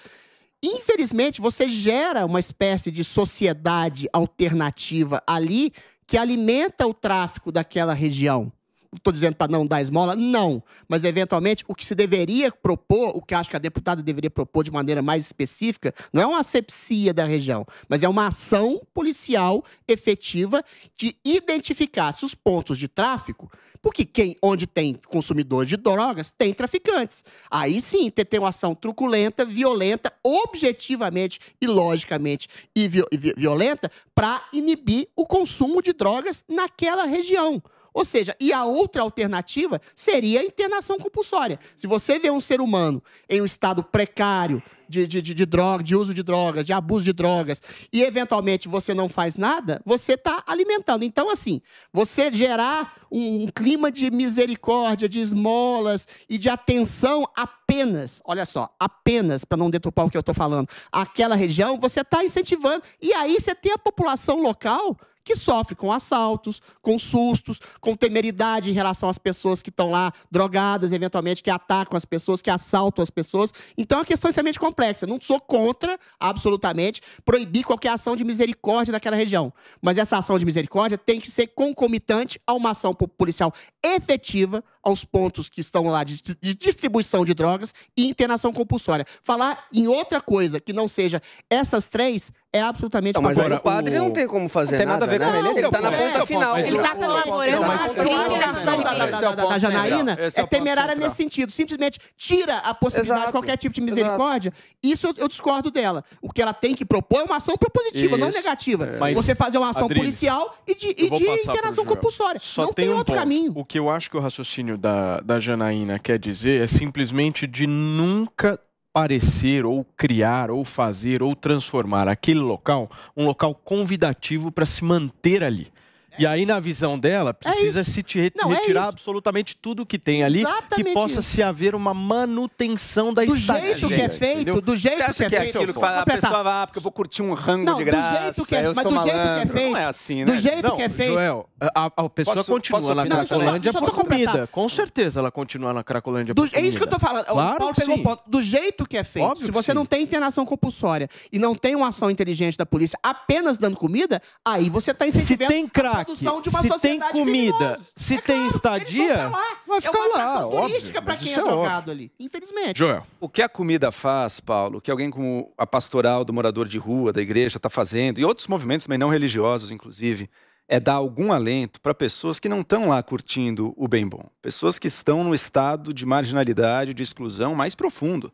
Infelizmente, você gera uma espécie de sociedade alternativa ali que alimenta o tráfico daquela região estou dizendo para não dar esmola, não. Mas, eventualmente, o que se deveria propor, o que acho que a deputada deveria propor de maneira mais específica, não é uma asepsia da região, mas é uma ação policial efetiva de identificar se os pontos de tráfico, porque quem, onde tem consumidor de drogas, tem traficantes. Aí sim, ter, ter uma ação truculenta, violenta, objetivamente e logicamente e, vi e violenta, para inibir o consumo de drogas naquela região. Ou seja, e a outra alternativa seria a internação compulsória. Se você vê um ser humano em um estado precário de, de, de, de droga, de uso de drogas, de abuso de drogas, e eventualmente você não faz nada, você está alimentando. Então, assim, você gerar um, um clima de misericórdia, de esmolas e de atenção apenas, olha só, apenas, para não deturpar o que eu estou falando, aquela região, você está incentivando. E aí você tem a população local que sofre com assaltos, com sustos, com temeridade em relação às pessoas que estão lá drogadas, eventualmente que atacam as pessoas, que assaltam as pessoas. Então é uma questão extremamente complexa. Não sou contra, absolutamente, proibir qualquer ação de misericórdia naquela região. Mas essa ação de misericórdia tem que ser concomitante a uma ação policial efetiva aos pontos que estão lá de, de distribuição de drogas e internação compulsória. Falar em outra coisa que não seja essas três é absolutamente então, mas agora, o padre o... não tem como fazer tem nada, nada a ver né? com ele, ele, é tá é ele tá na ponta é, final. Ele tá na ponta é final. A ação da, da, da, da, da Janaína é, é temerária nesse sentido. Simplesmente tira a possibilidade Exato. de qualquer tipo de misericórdia. Exato. Isso eu, eu, discordo dela. O que ela tem que propor é uma ação propositiva, Isso. não negativa. É. Você fazer uma ação Adriles, policial e de, e de internação compulsória. Só não tem, tem outro caminho. O que eu acho que o raciocínio da, da Janaína quer dizer é simplesmente de nunca parecer ou criar ou fazer ou transformar aquele local um local convidativo para se manter ali. E aí, na visão dela, é precisa é se te não, é retirar é absolutamente tudo que tem ali, Exatamente que possa isso. se haver uma manutenção da do estadia. Do jeito que é feito, entendeu? do jeito que, que é, que é feito. que fala, ah, a pessoa vai, ah, porque eu vou curtir um rango não, de graça, é do jeito que é, mas do malandro. jeito que é feito. Não é assim, né? Do jeito não, que é feito. Joel, a, a pessoa posso, continua posso, na Cracolândia por comida. Com certeza ela continua na Cracolândia por É isso que eu tô falando. Claro o Paulo pegou o ponto. Do jeito que é feito, Óbvio se você não tem internação compulsória e não tem uma ação inteligente da polícia apenas dando comida, aí você tá incentivando... Se tem crack de uma se tem comida, se é tem claro, estadia, vai ficar é uma lá. turística para quem é, é drogado ali, infelizmente. Joel. O que a comida faz, Paulo, que alguém como a pastoral do morador de rua, da igreja, está fazendo, e outros movimentos também não religiosos, inclusive, é dar algum alento para pessoas que não estão lá curtindo o bem bom. Pessoas que estão no estado de marginalidade, de exclusão mais profundo.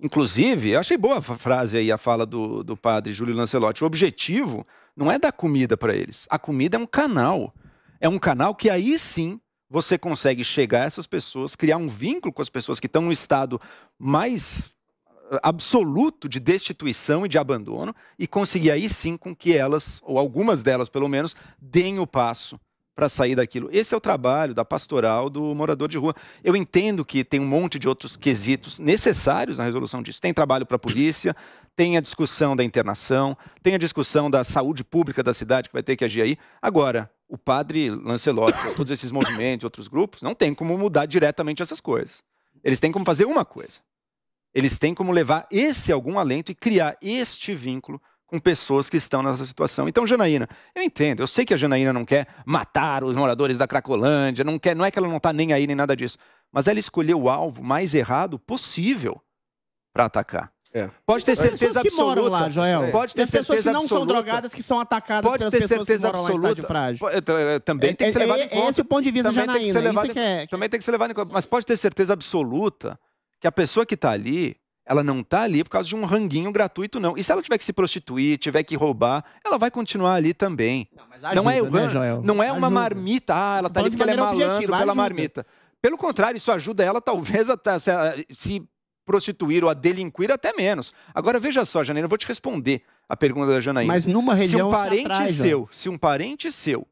Inclusive, eu achei boa a frase aí, a fala do, do padre Júlio Lancelotti. O objetivo não é dar comida para eles. A comida é um canal. É um canal que aí sim você consegue chegar a essas pessoas, criar um vínculo com as pessoas que estão no estado mais eh, absoluto de destituição e de abandono e conseguir aí sim com que elas, ou algumas delas pelo menos, deem o passo para sair daquilo. Esse é o trabalho da pastoral do morador de rua. Eu entendo que tem um monte de outros quesitos necessários na resolução disso. Tem trabalho para a polícia, tem a discussão da internação, tem a discussão da saúde pública da cidade que vai ter que agir aí. Agora, o padre Lancelotti, todos esses movimentos, outros grupos, não tem como mudar diretamente essas coisas. Eles têm como fazer uma coisa. Eles têm como levar esse algum alento e criar este vínculo com pessoas que estão nessa situação. Então, Janaína, eu entendo, eu sei que a Janaína não quer matar os moradores da Cracolândia, não quer, não é que ela não está nem aí nem nada disso, mas ela escolheu o alvo mais errado possível para atacar. É. Pode ter certeza absoluta. que moram lá, Joel. Pode ter certeza pessoas que não absoluta. são drogadas que são atacadas Pode pelas ter pessoas certeza que moram absoluta. lá frágil. também é, tem que ser é, levado em é conta. Esse é o ponto de vista da Janaína. que Também tem que ser levado em conta. Mas pode ter certeza absoluta que a pessoa que está ali ela não está ali por causa de um ranguinho gratuito, não. E se ela tiver que se prostituir, tiver que roubar, ela vai continuar ali também. Não, ajuda, não é, né, Joel? não é uma marmita, ah, ela está ali porque ela é malandro objetiva, pela marmita. Pelo contrário, isso ajuda ela talvez a, tá, a, se prostituir ou a delinquir até menos. Agora veja só, Janeiro, eu vou te responder a pergunta da Janaína. Mas numa região se um parente se atrai, seu, Joel. se um parente seu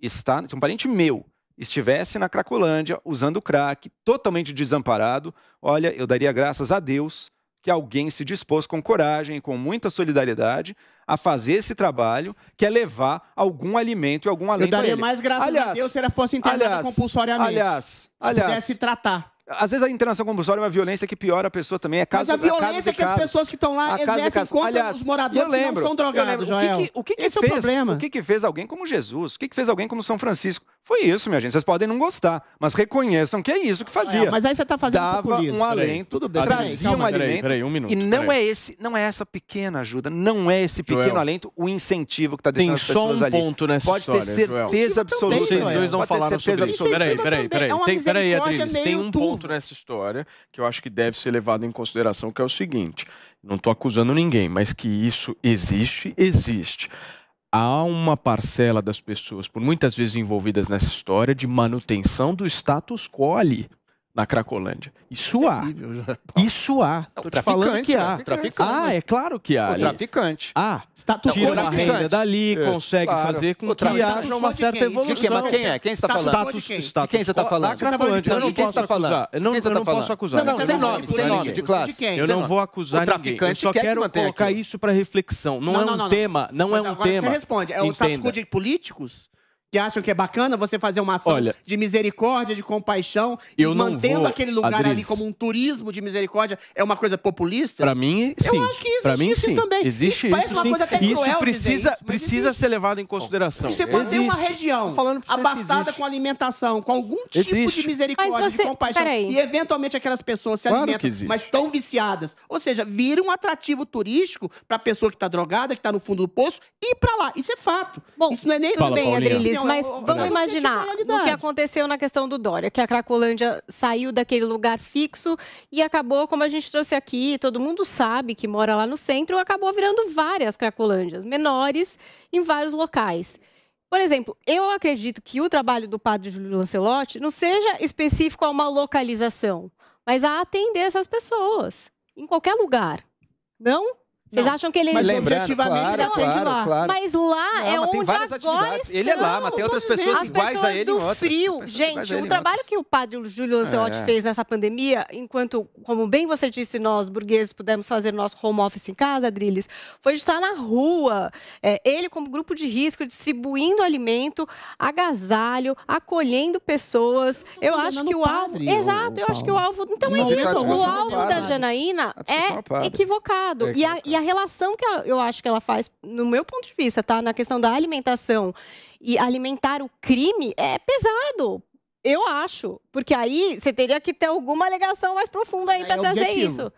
está, se um parente meu estivesse na Cracolândia usando crack, totalmente desamparado, olha, eu daria graças a Deus que alguém se dispôs com coragem e com muita solidariedade a fazer esse trabalho, que é levar algum alimento e algum alimento. Eu daria mais graças aliás, a Deus se ela fosse internada aliás, compulsoriamente. Aliás, se aliás, pudesse tratar. Às vezes a internação compulsória é uma violência que piora a pessoa também. É caso, Mas a é violência que as pessoas que estão lá exercem contra aliás, os moradores lembro, que não são drogados, Joel. O que, que, é o que, que fez, é o, o que, fez alguém como Jesus? O que fez alguém como São Francisco? Foi isso, minha gente. Vocês podem não gostar, mas reconheçam que é isso que fazia. É, mas aí você está fazendo Dava populismo. um alento, tudo bem. Trazia calma, um alimento. Peraí, um minuto, e não peraí. é esse, não é essa pequena ajuda, não é esse pequeno Joel. alento o incentivo que está deixando Tem as pessoas só um ponto nessa Pode história, ter certeza absoluta. Vocês dois não falaram sobre isso. Peraí, peraí, peraí. É tem, peraí, Adriles, tem um tudo. ponto nessa história que eu acho que deve ser levado em consideração, que é o seguinte. Não estou acusando ninguém, mas que isso existe, existe há uma parcela das pessoas, por muitas vezes envolvidas nessa história, de manutenção do status quo ali na Cracolândia. Isso há. Isso há. É, Tô te falando que há. É traficante. Ah, é claro que há. O traficante. Ah, status tira a renda dali, consegue fazer com que haja uma certa evolução. Mas quem é? Quem está falando? Status, status. Quem você está falando? Da tá Cracolândia. Não, quem está falando? Não, eu não tá posso acusar. Não, tá não, sem é nome, sem nome. De classe. Eu não vou acusar ninguém. Eu só quero colocar isso para reflexão. Não é um tema, não é um tema. Você responde. É o status quo de políticos? que acham que é bacana você fazer uma ação Olha, de misericórdia, de compaixão, e mantendo vou, aquele lugar ali como um turismo de misericórdia, é uma coisa populista? Para mim, sim. Eu acho que existe pra mim, isso sim. também. Existe isso, parece uma sim. coisa até cruel isso precisa, isso, precisa existe. ser levado em consideração. Você fazer é uma região abastada com alimentação, com algum tipo existe. de misericórdia, você, de compaixão, e eventualmente aquelas pessoas se claro alimentam, mas estão viciadas. Ou seja, vira um atrativo turístico para a pessoa que está drogada, que está no fundo do poço, ir para lá. Isso é fato. Bom, isso não é nem... Fala, bem, mas vamos imaginar o que aconteceu na questão do Dória, que a Cracolândia saiu daquele lugar fixo e acabou, como a gente trouxe aqui, todo mundo sabe que mora lá no centro, acabou virando várias Cracolândias, menores, em vários locais. Por exemplo, eu acredito que o trabalho do padre Júlio Lancelotti não seja específico a uma localização, mas a atender essas pessoas, em qualquer lugar. Não vocês acham que ele mas objetivamente claro, não, claro, lá. Claro. Mas lá não, é mas onde agora atividades. Ele é lá, mas tem outras pessoas As iguais pessoas a ele do frio. Gente, o trabalho que o padre Júlio Ozeotti é. fez nessa pandemia, enquanto, como bem você disse, nós burgueses pudemos fazer nosso home office em casa, Adriles, foi de estar na rua. É, ele, como grupo de risco, distribuindo alimento, agasalho, acolhendo pessoas. Eu, acho que o padre, alvo... Exato, eu acho que o alvo... Então é isso. O alvo da Janaína é equivocado. É e a relação que eu acho que ela faz, no meu ponto de vista, tá? Na questão da alimentação e alimentar o crime é pesado. Eu acho, porque aí você teria que ter alguma alegação mais profunda aí, aí para é trazer objetivo. isso.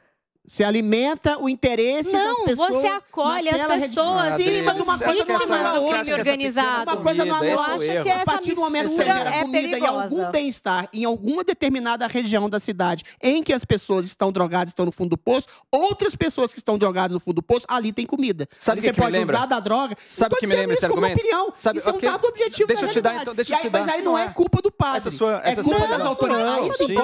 Você alimenta o interesse não, das pessoas. Não, você acolhe as pessoas. Sim, mas é uma coisa não anula crime organizado. Uma coisa não é outra. Que a partir do momento que você é gera é comida perigosa. e algum bem-estar em alguma determinada região da cidade em que as pessoas estão drogadas estão no fundo do poço, outras pessoas que estão drogadas no fundo do poço, ali tem comida. Sabe que você que pode usar da droga. Sabe que me lembra esse argumento? Opinião. Sabe, isso okay. é um dado objetivo deixa da eu te dar, então, deixa eu te dar. Mas aí não é culpa do padre. É culpa das autoridades. Aí sim,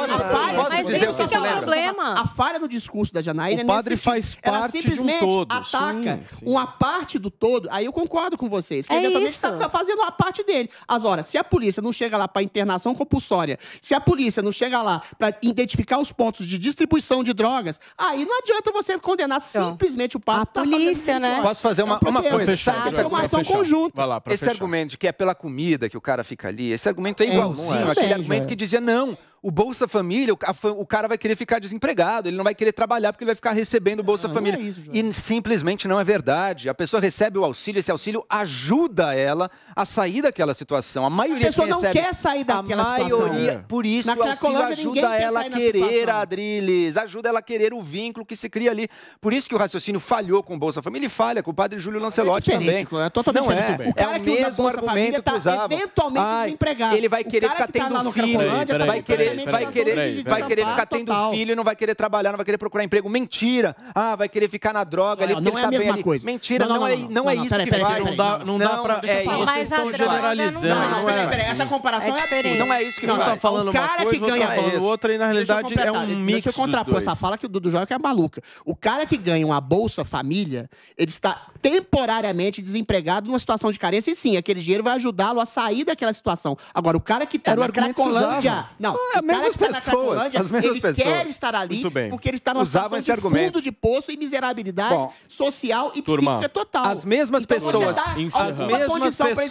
Mas esse é o problema. A falha no discurso da coisa. ilha, o padre faz parte de um todo. ataca sim, sim. uma parte do todo. Aí eu concordo com vocês. Que é está isso. Tá, tá fazendo uma parte dele. As horas, se a polícia não chega lá para internação compulsória, se a polícia não chega lá para identificar os pontos de distribuição de drogas, aí não adianta você condenar então, simplesmente o padre. A tá polícia, né? Coisa. Posso fazer então, uma, é uma coisa? Sabe, esse é uma ação conjunta. Lá, esse fechar. argumento de que é pela comida que o cara fica ali, esse argumento é igualzinho é, àquele é? argumento é. que dizia não o Bolsa Família, o, cara vai querer ficar desempregado, ele não vai querer trabalhar porque ele vai ficar recebendo o Bolsa não, Família. Não é isso, e simplesmente não é verdade. A pessoa recebe o auxílio, esse auxílio ajuda ela a sair daquela situação. A maioria a pessoa que recebe, não quer sair daquela a maioria, situação. Por isso, o auxílio ajuda ela a querer Adriles, ajuda ela a querer o vínculo que se cria ali. Por isso que o raciocínio falhou com o Bolsa Família e falha com o padre Júlio é Lancelotti é também. É totalmente não é. é o cara é o que mesmo usa Bolsa argumento Família que tá usava. eventualmente Ai, desempregado. Ele vai querer ficar que tá tendo filho, vai querer vai querer, vai querer ficar tendo total. filho, não vai querer trabalhar, não vai querer procurar emprego. Mentira. Ah, vai querer ficar na droga tá é ali, porque não é tá a mesma coisa. Mentira, não, é, não é isso que vai. Não dá, pra. É dá É estão generalizando. Não, peraí, é peraí, assim. essa comparação é diferente. Não é isso que não tá falando. O cara que ganha falando outra e na realidade é um mix. Deixa eu contrapor essa fala que o Dudu Joia é maluca. O cara que ganha uma bolsa família, ele está temporariamente desempregado numa situação de carência, e sim, aquele dinheiro vai ajudá-lo a sair daquela situação. Agora, o cara que tá Era na Cracolândia. Não, ah, o é cara que tá na Cracolândia, as mesmas ele pessoas. quer estar ali porque ele está numa Usava situação de argumento. fundo de poço e miserabilidade Bom, social e turma, psíquica total. As mesmas então, pessoas. Tá as mesmas pessoas.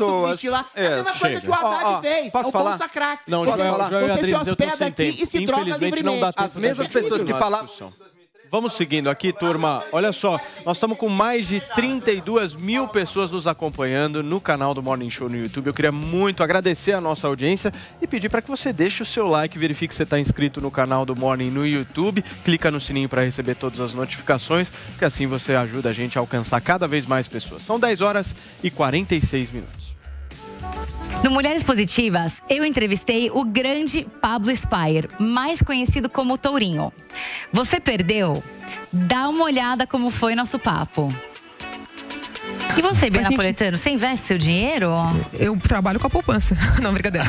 Lá, é, a mesma chega. coisa é, que o Haddad oh, oh, fez. Posso é o falar? Sacraque. Não, você, Joel, Joel, você Adriles, se hospeda aqui e se droga livremente. As mesmas pessoas que falaram. Vamos seguindo aqui, turma. Olha só, nós estamos com mais de 32 mil pessoas nos acompanhando no canal do Morning Show no YouTube. Eu queria muito agradecer a nossa audiência e pedir para que você deixe o seu like, verifique se você está inscrito no canal do Morning no YouTube, clica no sininho para receber todas as notificações, que assim você ajuda a gente a alcançar cada vez mais pessoas. São 10 horas e 46 minutos. No Mulheres Positivas, eu entrevistei o grande Pablo Spire, mais conhecido como Tourinho. Você perdeu? Dá uma olhada como foi nosso papo. E você, Bia Napoletano, você investe seu dinheiro? Eu trabalho com a poupança. Não, brincadeira.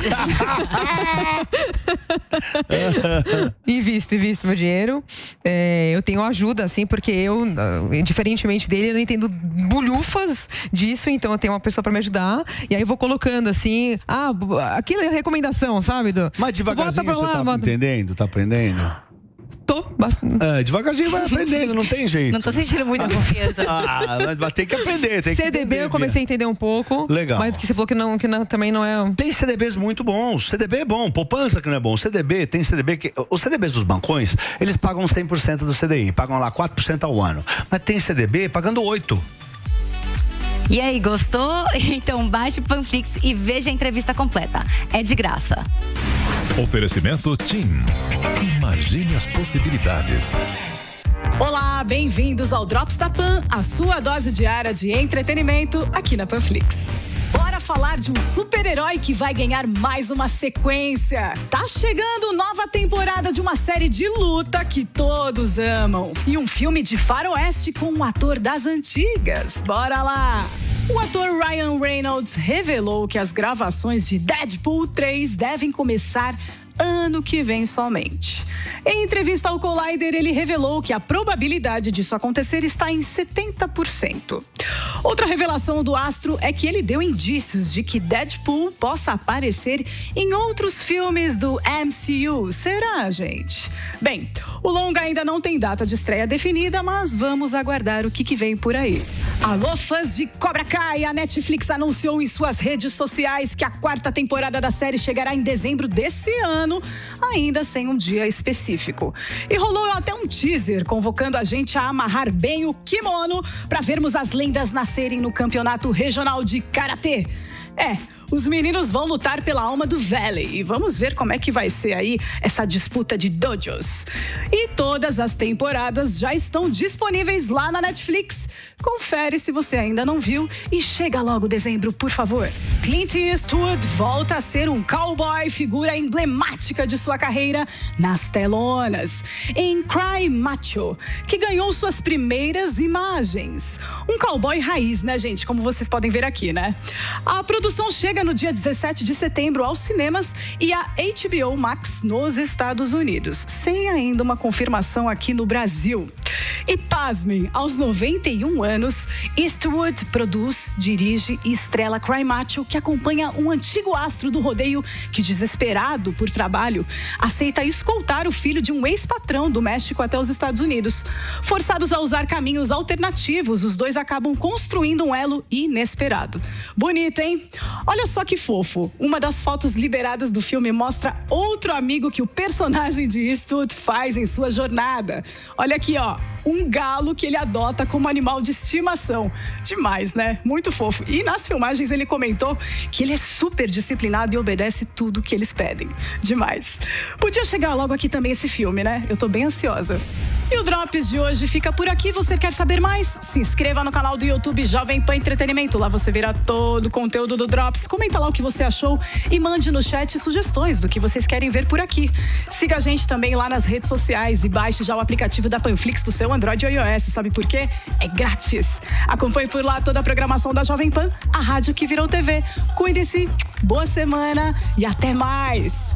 invisto, invisto meu dinheiro. É, eu tenho ajuda, assim, porque eu, ah, diferentemente dele, eu não entendo bulhufas disso, então eu tenho uma pessoa pra me ajudar. E aí eu vou colocando, assim, ah, aquilo é recomendação, sabe? Do, Mas devagarzinho você tá mano. entendendo, tá aprendendo? tô. Bastante. É, devagarzinho vai aprendendo, não tem jeito. Não tô né? sentindo muita ah, confiança. ah, mas tem que aprender, tem CDB que eu comecei a entender um pouco. Legal. Mas que você falou que, não, que não, também não é. Tem CDBs muito bons. CDB é bom, poupança que não é bom. CDB, tem CDB que. Os CDBs dos bancões, eles pagam 100% do CDI, pagam lá 4% ao ano. Mas tem CDB pagando 8%. E aí, gostou? Então baixe o Panflix e veja a entrevista completa. É de graça. Oferecimento TIM. Imagine as possibilidades. Olá, bem-vindos ao Drops da Pan, a sua dose diária de entretenimento aqui na Panflix. Bora falar de um super-herói que vai ganhar mais uma sequência. Tá chegando nova temporada de uma série de luta que todos amam. E um filme de faroeste com um ator das antigas. Bora lá! O ator Ryan Reynolds revelou que as gravações de Deadpool 3 devem começar ano que vem somente. Em entrevista ao Collider, ele revelou que a probabilidade disso acontecer está em 70%. Outra revelação do astro é que ele deu indícios de que Deadpool possa aparecer em outros filmes do MCU. Será, gente? Bem, o longa ainda não tem data de estreia definida, mas vamos aguardar o que, que vem por aí. Alô, fãs de Cobra Kai! A Netflix anunciou em suas redes sociais que a quarta temporada da série chegará em dezembro desse ano ano, ainda sem um dia específico. E rolou até um teaser convocando a gente a amarrar bem o kimono para vermos as lendas nascerem no campeonato regional de karatê. É, os meninos vão lutar pela alma do Valley e vamos ver como é que vai ser aí essa disputa de dojos. E todas as temporadas já estão disponíveis lá na Netflix. Confere se você ainda não viu e chega logo dezembro, por favor. Clint Eastwood volta a ser um cowboy, figura emblemática de sua carreira nas telonas. Em Cry Macho, que ganhou suas primeiras imagens. Um cowboy raiz, né, gente? Como vocês podem ver aqui, né? A produção chega no dia 17 de setembro aos cinemas e a HBO Max nos Estados Unidos, sem ainda uma confirmação aqui no Brasil. E pasmem, aos 91 anos anos, Eastwood produz, dirige e estrela Cry Macho, que acompanha um antigo astro do rodeio que, desesperado por trabalho, aceita escoltar o filho de um ex-patrão do México até os Estados Unidos. Forçados a usar caminhos alternativos, os dois acabam construindo um elo inesperado. Bonito, hein? Olha só que fofo. Uma das fotos liberadas do filme mostra outro amigo que o personagem de Eastwood faz em sua jornada. Olha aqui, ó, um galo que ele adota como animal de estimação. Demais, né? Muito fofo. E nas filmagens ele comentou que ele é super disciplinado e obedece tudo que eles pedem. Demais. Podia chegar logo aqui também esse filme, né? Eu tô bem ansiosa. E o Drops de hoje fica por aqui. Você quer saber mais? Se inscreva no canal do YouTube Jovem Pan Entretenimento. Lá você verá todo o conteúdo do Drops. Comenta lá o que você achou e mande no chat sugestões do que vocês querem ver por aqui. Siga a gente também lá nas redes sociais e baixe já o aplicativo da Panflix do seu Android ou iOS. Sabe por quê? É grátis. Acompanhe por lá toda a programação da Jovem Pan, a rádio que virou TV. Cuide-se, boa semana e até mais.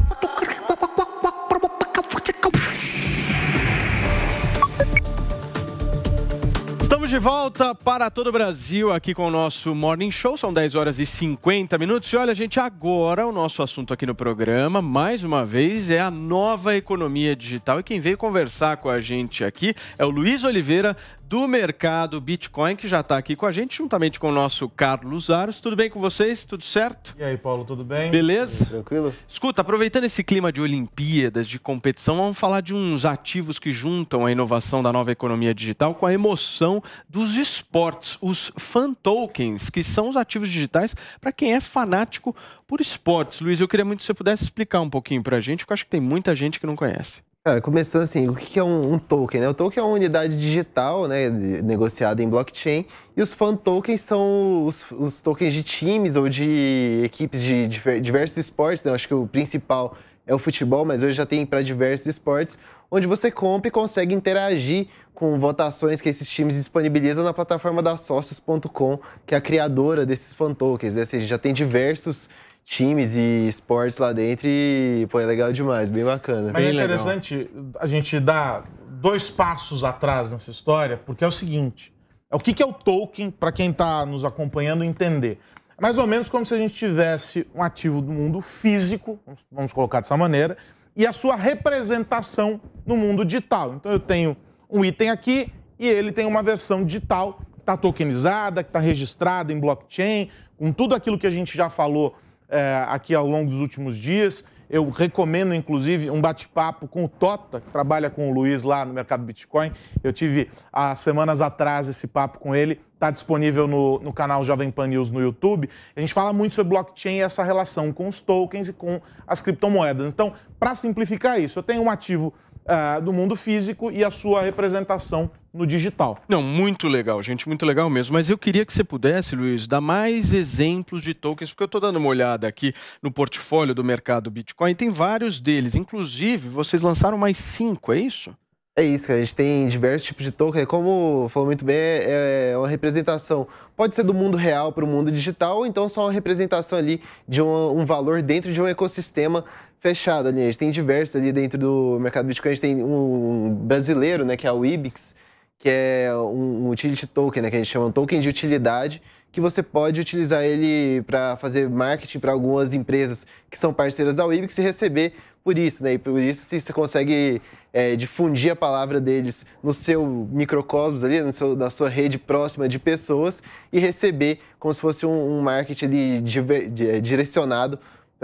Estamos de volta para todo o Brasil aqui com o nosso Morning Show. São 10 horas e 50 minutos. E olha, gente, agora o nosso assunto aqui no programa, mais uma vez, é a nova economia digital. E quem veio conversar com a gente aqui é o Luiz Oliveira, do mercado Bitcoin, que já está aqui com a gente, juntamente com o nosso Carlos Aros. Tudo bem com vocês? Tudo certo? E aí, Paulo, tudo bem? Beleza? Tranquilo? Escuta, aproveitando esse clima de Olimpíadas, de competição, vamos falar de uns ativos que juntam a inovação da nova economia digital com a emoção dos esportes, os fan tokens, que são os ativos digitais para quem é fanático por esportes. Luiz, eu queria muito que você pudesse explicar um pouquinho para a gente, porque eu acho que tem muita gente que não conhece. Cara, começando assim, o que é um, um, token? Né? O token é uma unidade digital, né, negociada em blockchain, e os fan tokens são os, os tokens de times ou de equipes de, diversos esportes, né? Eu acho que o principal é o futebol, mas hoje já tem para diversos esportes, onde você compra e consegue interagir com votações que esses times disponibilizam na plataforma da Socios.com, que é a criadora desses fan tokens. Né? Ou seja, já tem diversos times e esportes lá dentro e, pô, é legal demais, bem bacana. Mas é bem é interessante legal. a gente dar dois passos atrás nessa história, porque é o seguinte, é o que é o Tolkien, para quem está nos acompanhando entender. É mais ou menos como se a gente tivesse um ativo do mundo físico, vamos colocar dessa maneira, e a sua representação no mundo digital. Então eu tenho um item aqui e ele tem uma versão digital que está tokenizada, que está registrada em blockchain, com tudo aquilo que a gente já falou é, aqui ao longo dos últimos dias. Eu recomendo, inclusive, um bate-papo com o Tota, que trabalha com o Luiz lá no mercado Bitcoin. Eu tive há semanas atrás esse papo com ele, está disponível no, no canal Jovem Pan News no YouTube. A gente fala muito sobre blockchain e essa relação com os tokens e com as criptomoedas. Então, para simplificar isso, eu tenho um ativo é, do mundo físico e a sua representação no digital. Não, muito legal, gente, muito legal mesmo. Mas eu queria que você pudesse, Luiz, dar mais exemplos de tokens, porque eu estou dando uma olhada aqui no portfólio do mercado Bitcoin. Tem vários deles, inclusive vocês lançaram mais cinco, é isso? É isso, A gente tem diversos tipos de token. Como falou muito bem, é, é uma representação. Pode ser do mundo real para o mundo digital, ou então só uma representação ali de um, um valor dentro de um ecossistema fechado ali. A gente tem diversos ali dentro do mercado Bitcoin. A gente tem um brasileiro, né, que é o IBIX, que é um utility token, né, que a gente chama um token de utilidade, que você pode utilizar ele para fazer marketing para algumas empresas que são parceiras da IBIX e receber por isso, né? E por isso se você consegue é, difundir a palavra deles no seu microcosmos ali, no seu, na sua rede próxima de pessoas e receber como se fosse um, um marketing ali, diver, direcionado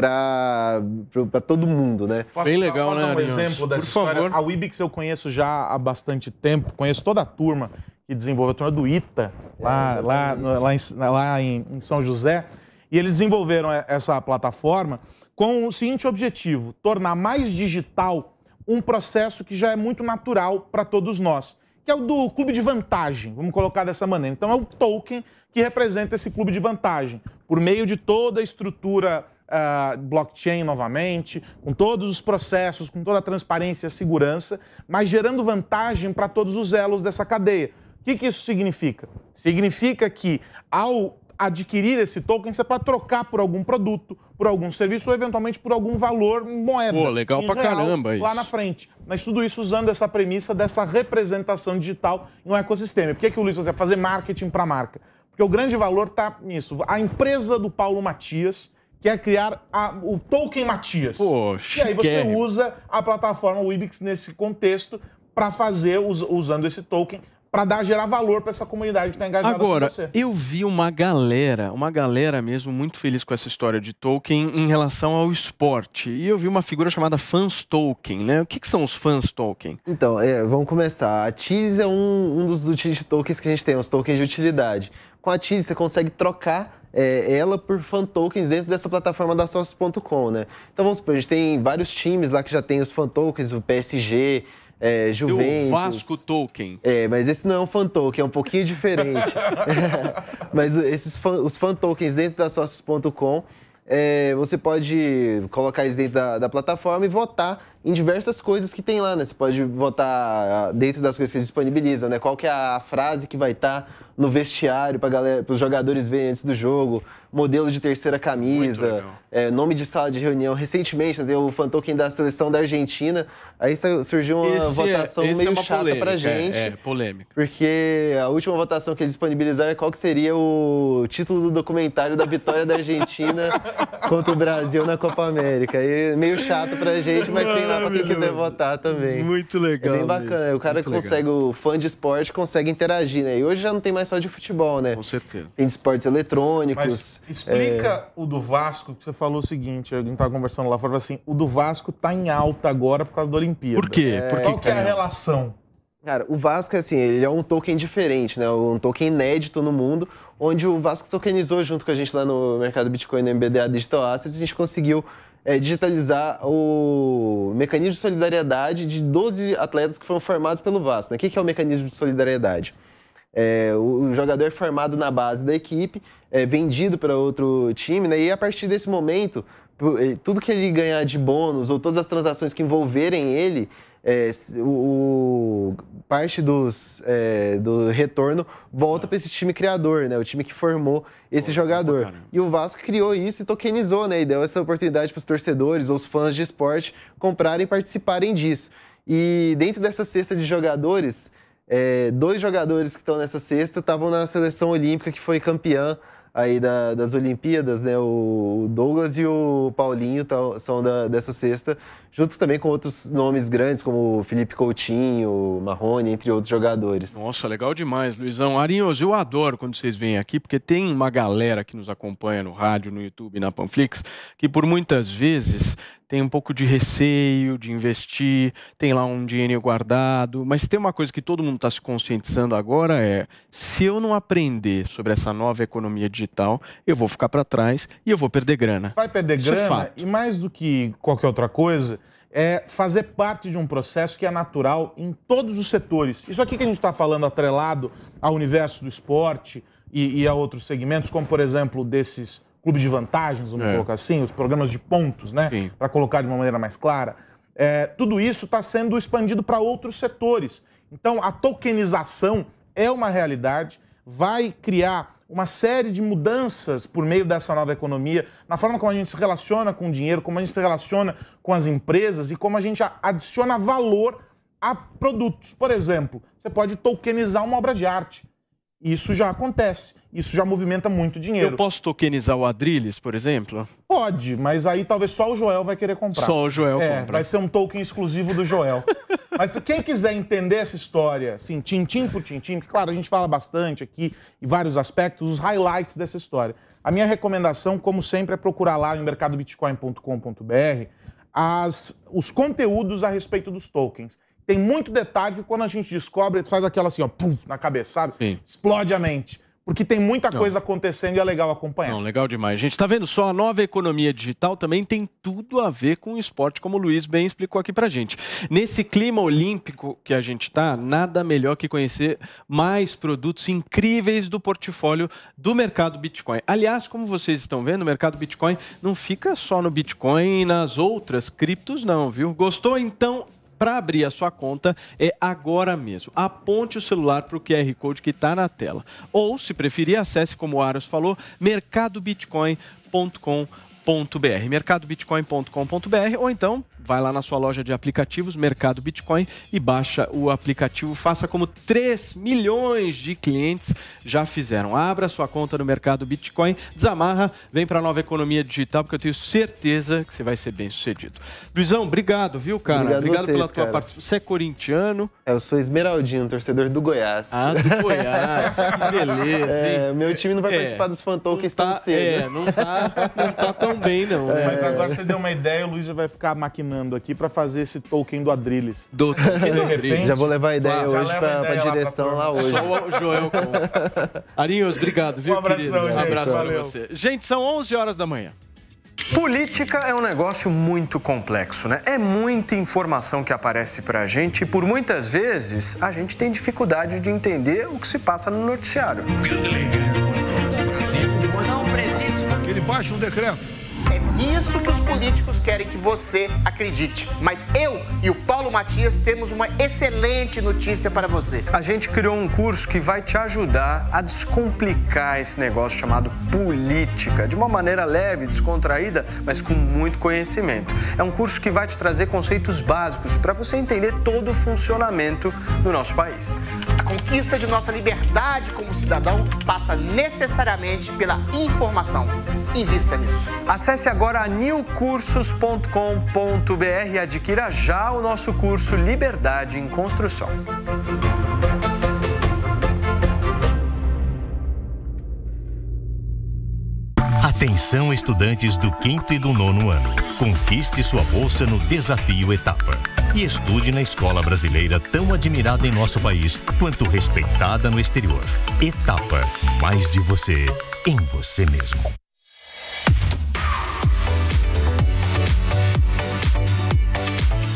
para todo mundo, né? Posso, Bem legal, posso né, dar um Arinhos? exemplo dessa Por história? Favor. A Wibix eu conheço já há bastante tempo, conheço toda a turma que desenvolveu, a turma do ITA, é, lá, é, lá, no, lá, em, lá em, em São José, e eles desenvolveram essa plataforma com o seguinte objetivo, tornar mais digital um processo que já é muito natural para todos nós, que é o do clube de vantagem, vamos colocar dessa maneira. Então é o token que representa esse clube de vantagem, por meio de toda a estrutura uh, blockchain novamente, com todos os processos, com toda a transparência e a segurança, mas gerando vantagem para todos os elos dessa cadeia. O que, que isso significa? Significa que ao adquirir esse token, você pode trocar por algum produto, por algum serviço ou eventualmente por algum valor moeda. Pô, legal pra real, caramba isso. Lá na frente. Mas tudo isso usando essa premissa dessa representação digital em um ecossistema. Por que, que o Luiz vai fazer marketing para marca? Porque o grande valor está nisso. A empresa do Paulo Matias, que é criar a, o token Matias. Poxa, e aí você usa a plataforma Wibix nesse contexto para fazer, us, usando esse token, para dar gerar valor para essa comunidade que está engajada Agora, com você. eu vi uma galera, uma galera mesmo muito feliz com essa história de token em relação ao esporte. E eu vi uma figura chamada fans token, né? O que, que são os fans token? Então, é, vamos começar. A TIS é um, um dos utility tokens que a gente tem, os tokens de utilidade. Com a TIS você consegue trocar é, ela por fan tokens dentro dessa plataforma da sócios.com, né? Então vamos supor, a gente tem vários times lá que já tem os fan tokens, o PSG, é, Juventus. O Vasco Token. É, mas esse não é um fan token, é um pouquinho diferente. mas esses fan, os fan tokens dentro da sócios.com, é, você pode colocar eles dentro da, da, plataforma e votar em diversas coisas que tem lá, né? Você pode votar ah, dentro das coisas que eles disponibilizam, né? Qual que é a frase que vai estar... Tá, no vestiário para galera, os jogadores verem antes do jogo, modelo de terceira camisa, é, nome de sala de reunião. Recentemente, né, o Fantoken da seleção da Argentina. Aí surgiu uma esse é, votação é, meio é uma chata polêmica, pra é, gente. É, é, polêmica. Porque a última votação que eles disponibilizaram é qual que seria o título do documentário da vitória da Argentina contra o Brasil na Copa América. E meio chato pra gente, mas tem lá pra quem quiser votar também. Muito legal. É bem bacana. Isso. O cara Muito consegue, legal. o fã de esporte consegue interagir, né? E hoje já não tem mais só de futebol, né? Com certeza. Tem de esportes eletrônicos. Mas Explica é... o do Vasco, que você falou o seguinte, a gente estava conversando lá fora, assim, o do Vasco está em alta agora por causa da Olimpíada. Por quê? É... Qual que é a então. relação? Cara, o Vasco, assim, ele é um token diferente, né? Um token inédito no mundo, onde o Vasco tokenizou junto com a gente lá no mercado Bitcoin, no MBDA Digital Assets, a gente conseguiu é, digitalizar o mecanismo de solidariedade de 12 atletas que foram formados pelo Vasco. Né? O que é o mecanismo de solidariedade? É, o jogador é formado na base da equipe, é vendido para outro time, né? E a partir desse momento, tudo que ele ganhar de bônus ou todas as transações que envolverem ele, é, o, o, parte dos, é, do retorno volta para esse time criador, né? O time que formou esse Pô, jogador. e o Vasco criou isso e tokenizou, né? E deu essa oportunidade para os torcedores ou os fãs de esporte comprarem e participarem disso. E dentro dessa cesta de jogadores, é, dois jogadores que estão nessa sexta estavam na seleção olímpica que foi campeã aí da, das Olimpíadas, né? O Douglas e o Paulinho são da, dessa sexta, junto também com outros nomes grandes, como Felipe Coutinho, Marrone, entre outros jogadores. Nossa, legal demais, Luizão. Arinhos, eu adoro quando vocês vêm aqui, porque tem uma galera que nos acompanha no rádio, no YouTube, na Panflix, que por muitas vezes tem um pouco de receio de investir, tem lá um dinheiro guardado, mas tem uma coisa que todo mundo está se conscientizando agora é se eu não aprender sobre essa nova economia digital, eu vou ficar para trás e eu vou perder grana. Vai perder Isso é grana é e mais do que qualquer outra coisa, é fazer parte de um processo que é natural em todos os setores. Isso aqui que a gente está falando atrelado ao universo do esporte e, e a outros segmentos, como por exemplo desses clube de vantagens, vamos é. colocar assim, os programas de pontos, né? Para colocar de uma maneira mais clara. É, tudo isso está sendo expandido para outros setores. Então, a tokenização é uma realidade, vai criar uma série de mudanças por meio dessa nova economia, na forma como a gente se relaciona com o dinheiro, como a gente se relaciona com as empresas e como a gente adiciona valor a produtos. Por exemplo, você pode tokenizar uma obra de arte. Isso já acontece isso já movimenta muito dinheiro. Eu posso tokenizar o Adrilles, por exemplo? Pode, mas aí talvez só o Joel vai querer comprar. Só o Joel é, compra. Vai ser um token exclusivo do Joel. mas quem quiser entender essa história, assim, tintim por tintim, porque, claro, a gente fala bastante aqui, em vários aspectos, os highlights dessa história. A minha recomendação, como sempre, é procurar lá em mercadobitcoin.com.br as, os conteúdos a respeito dos tokens. Tem muito detalhe que quando a gente descobre, faz aquela assim, ó, pum, na cabeça, sabe? Sim. Explode a mente porque tem muita coisa acontecendo e é legal acompanhar. Não, legal demais. Gente, tá vendo só a nova economia digital também tem tudo a ver com o esporte, como o Luiz bem explicou aqui pra gente. Nesse clima olímpico que a gente tá, nada melhor que conhecer mais produtos incríveis do portfólio do mercado Bitcoin. Aliás, como vocês estão vendo, o mercado Bitcoin não fica só no Bitcoin e nas outras criptos não, viu? Gostou então? para abrir a sua conta é agora mesmo. Aponte o celular para o QR Code que está na tela. Ou, se preferir, acesse, como o Aros falou, mercadobitcoin.com.br mercadobitcoin.com.br, mercadobitcoin.com.br, ou então vai lá na sua loja de aplicativos, Mercado Bitcoin, e baixa o aplicativo. Faça como 3 milhões de clientes já fizeram. Abra sua conta no Mercado Bitcoin, desamarra, vem para a nova economia digital, porque eu tenho certeza que você vai ser bem sucedido. Luizão, obrigado, viu, cara? Obrigado, obrigado vocês, pela tua participação. Você é corintiano? É, eu sou esmeraldino, torcedor do Goiás. Ah, do Goiás. que beleza, é, hein? É, meu time não vai é, participar dos Fantol tão tá, é, cedo. É, não tá, não tá tão tão bem, não. É. Né? Mas agora você deu uma ideia, o Luiz já vai ficar maquinando aqui pra fazer esse Tolkien do Adrilles. Do Tolkien do Adrilles. Já vou levar a ideia ah, hoje pra, ideia pra, direção lá, pra lá hoje. Só o Joel com. Arinhos, obrigado, viu, Um abração, querido? gente. Um abraço Valeu. pra você. Gente, são 11 horas da manhã. Política é um negócio muito complexo, né? É muita informação que aparece pra gente e por muitas vezes a gente tem dificuldade de entender o que se passa no noticiário. Ele baixa um decreto isso que os políticos querem que você acredite. Mas eu e o Paulo Matias temos uma excelente notícia para você. A gente criou um curso que vai te ajudar a descomplicar esse negócio chamado política, de uma maneira leve, descontraída, mas com muito conhecimento. É um curso que vai te trazer conceitos básicos para você entender todo o funcionamento do nosso país. A conquista de nossa liberdade como cidadão passa necessariamente pela informação. Invista nisso. Acesse agora agora a newcursos.com.br e adquira já o nosso curso Liberdade em Construção. Atenção estudantes do quinto e do nono ano. Conquiste sua bolsa no Desafio Etapa. E estude na escola brasileira tão admirada em nosso país quanto respeitada no exterior. Etapa. Mais de você em você mesmo.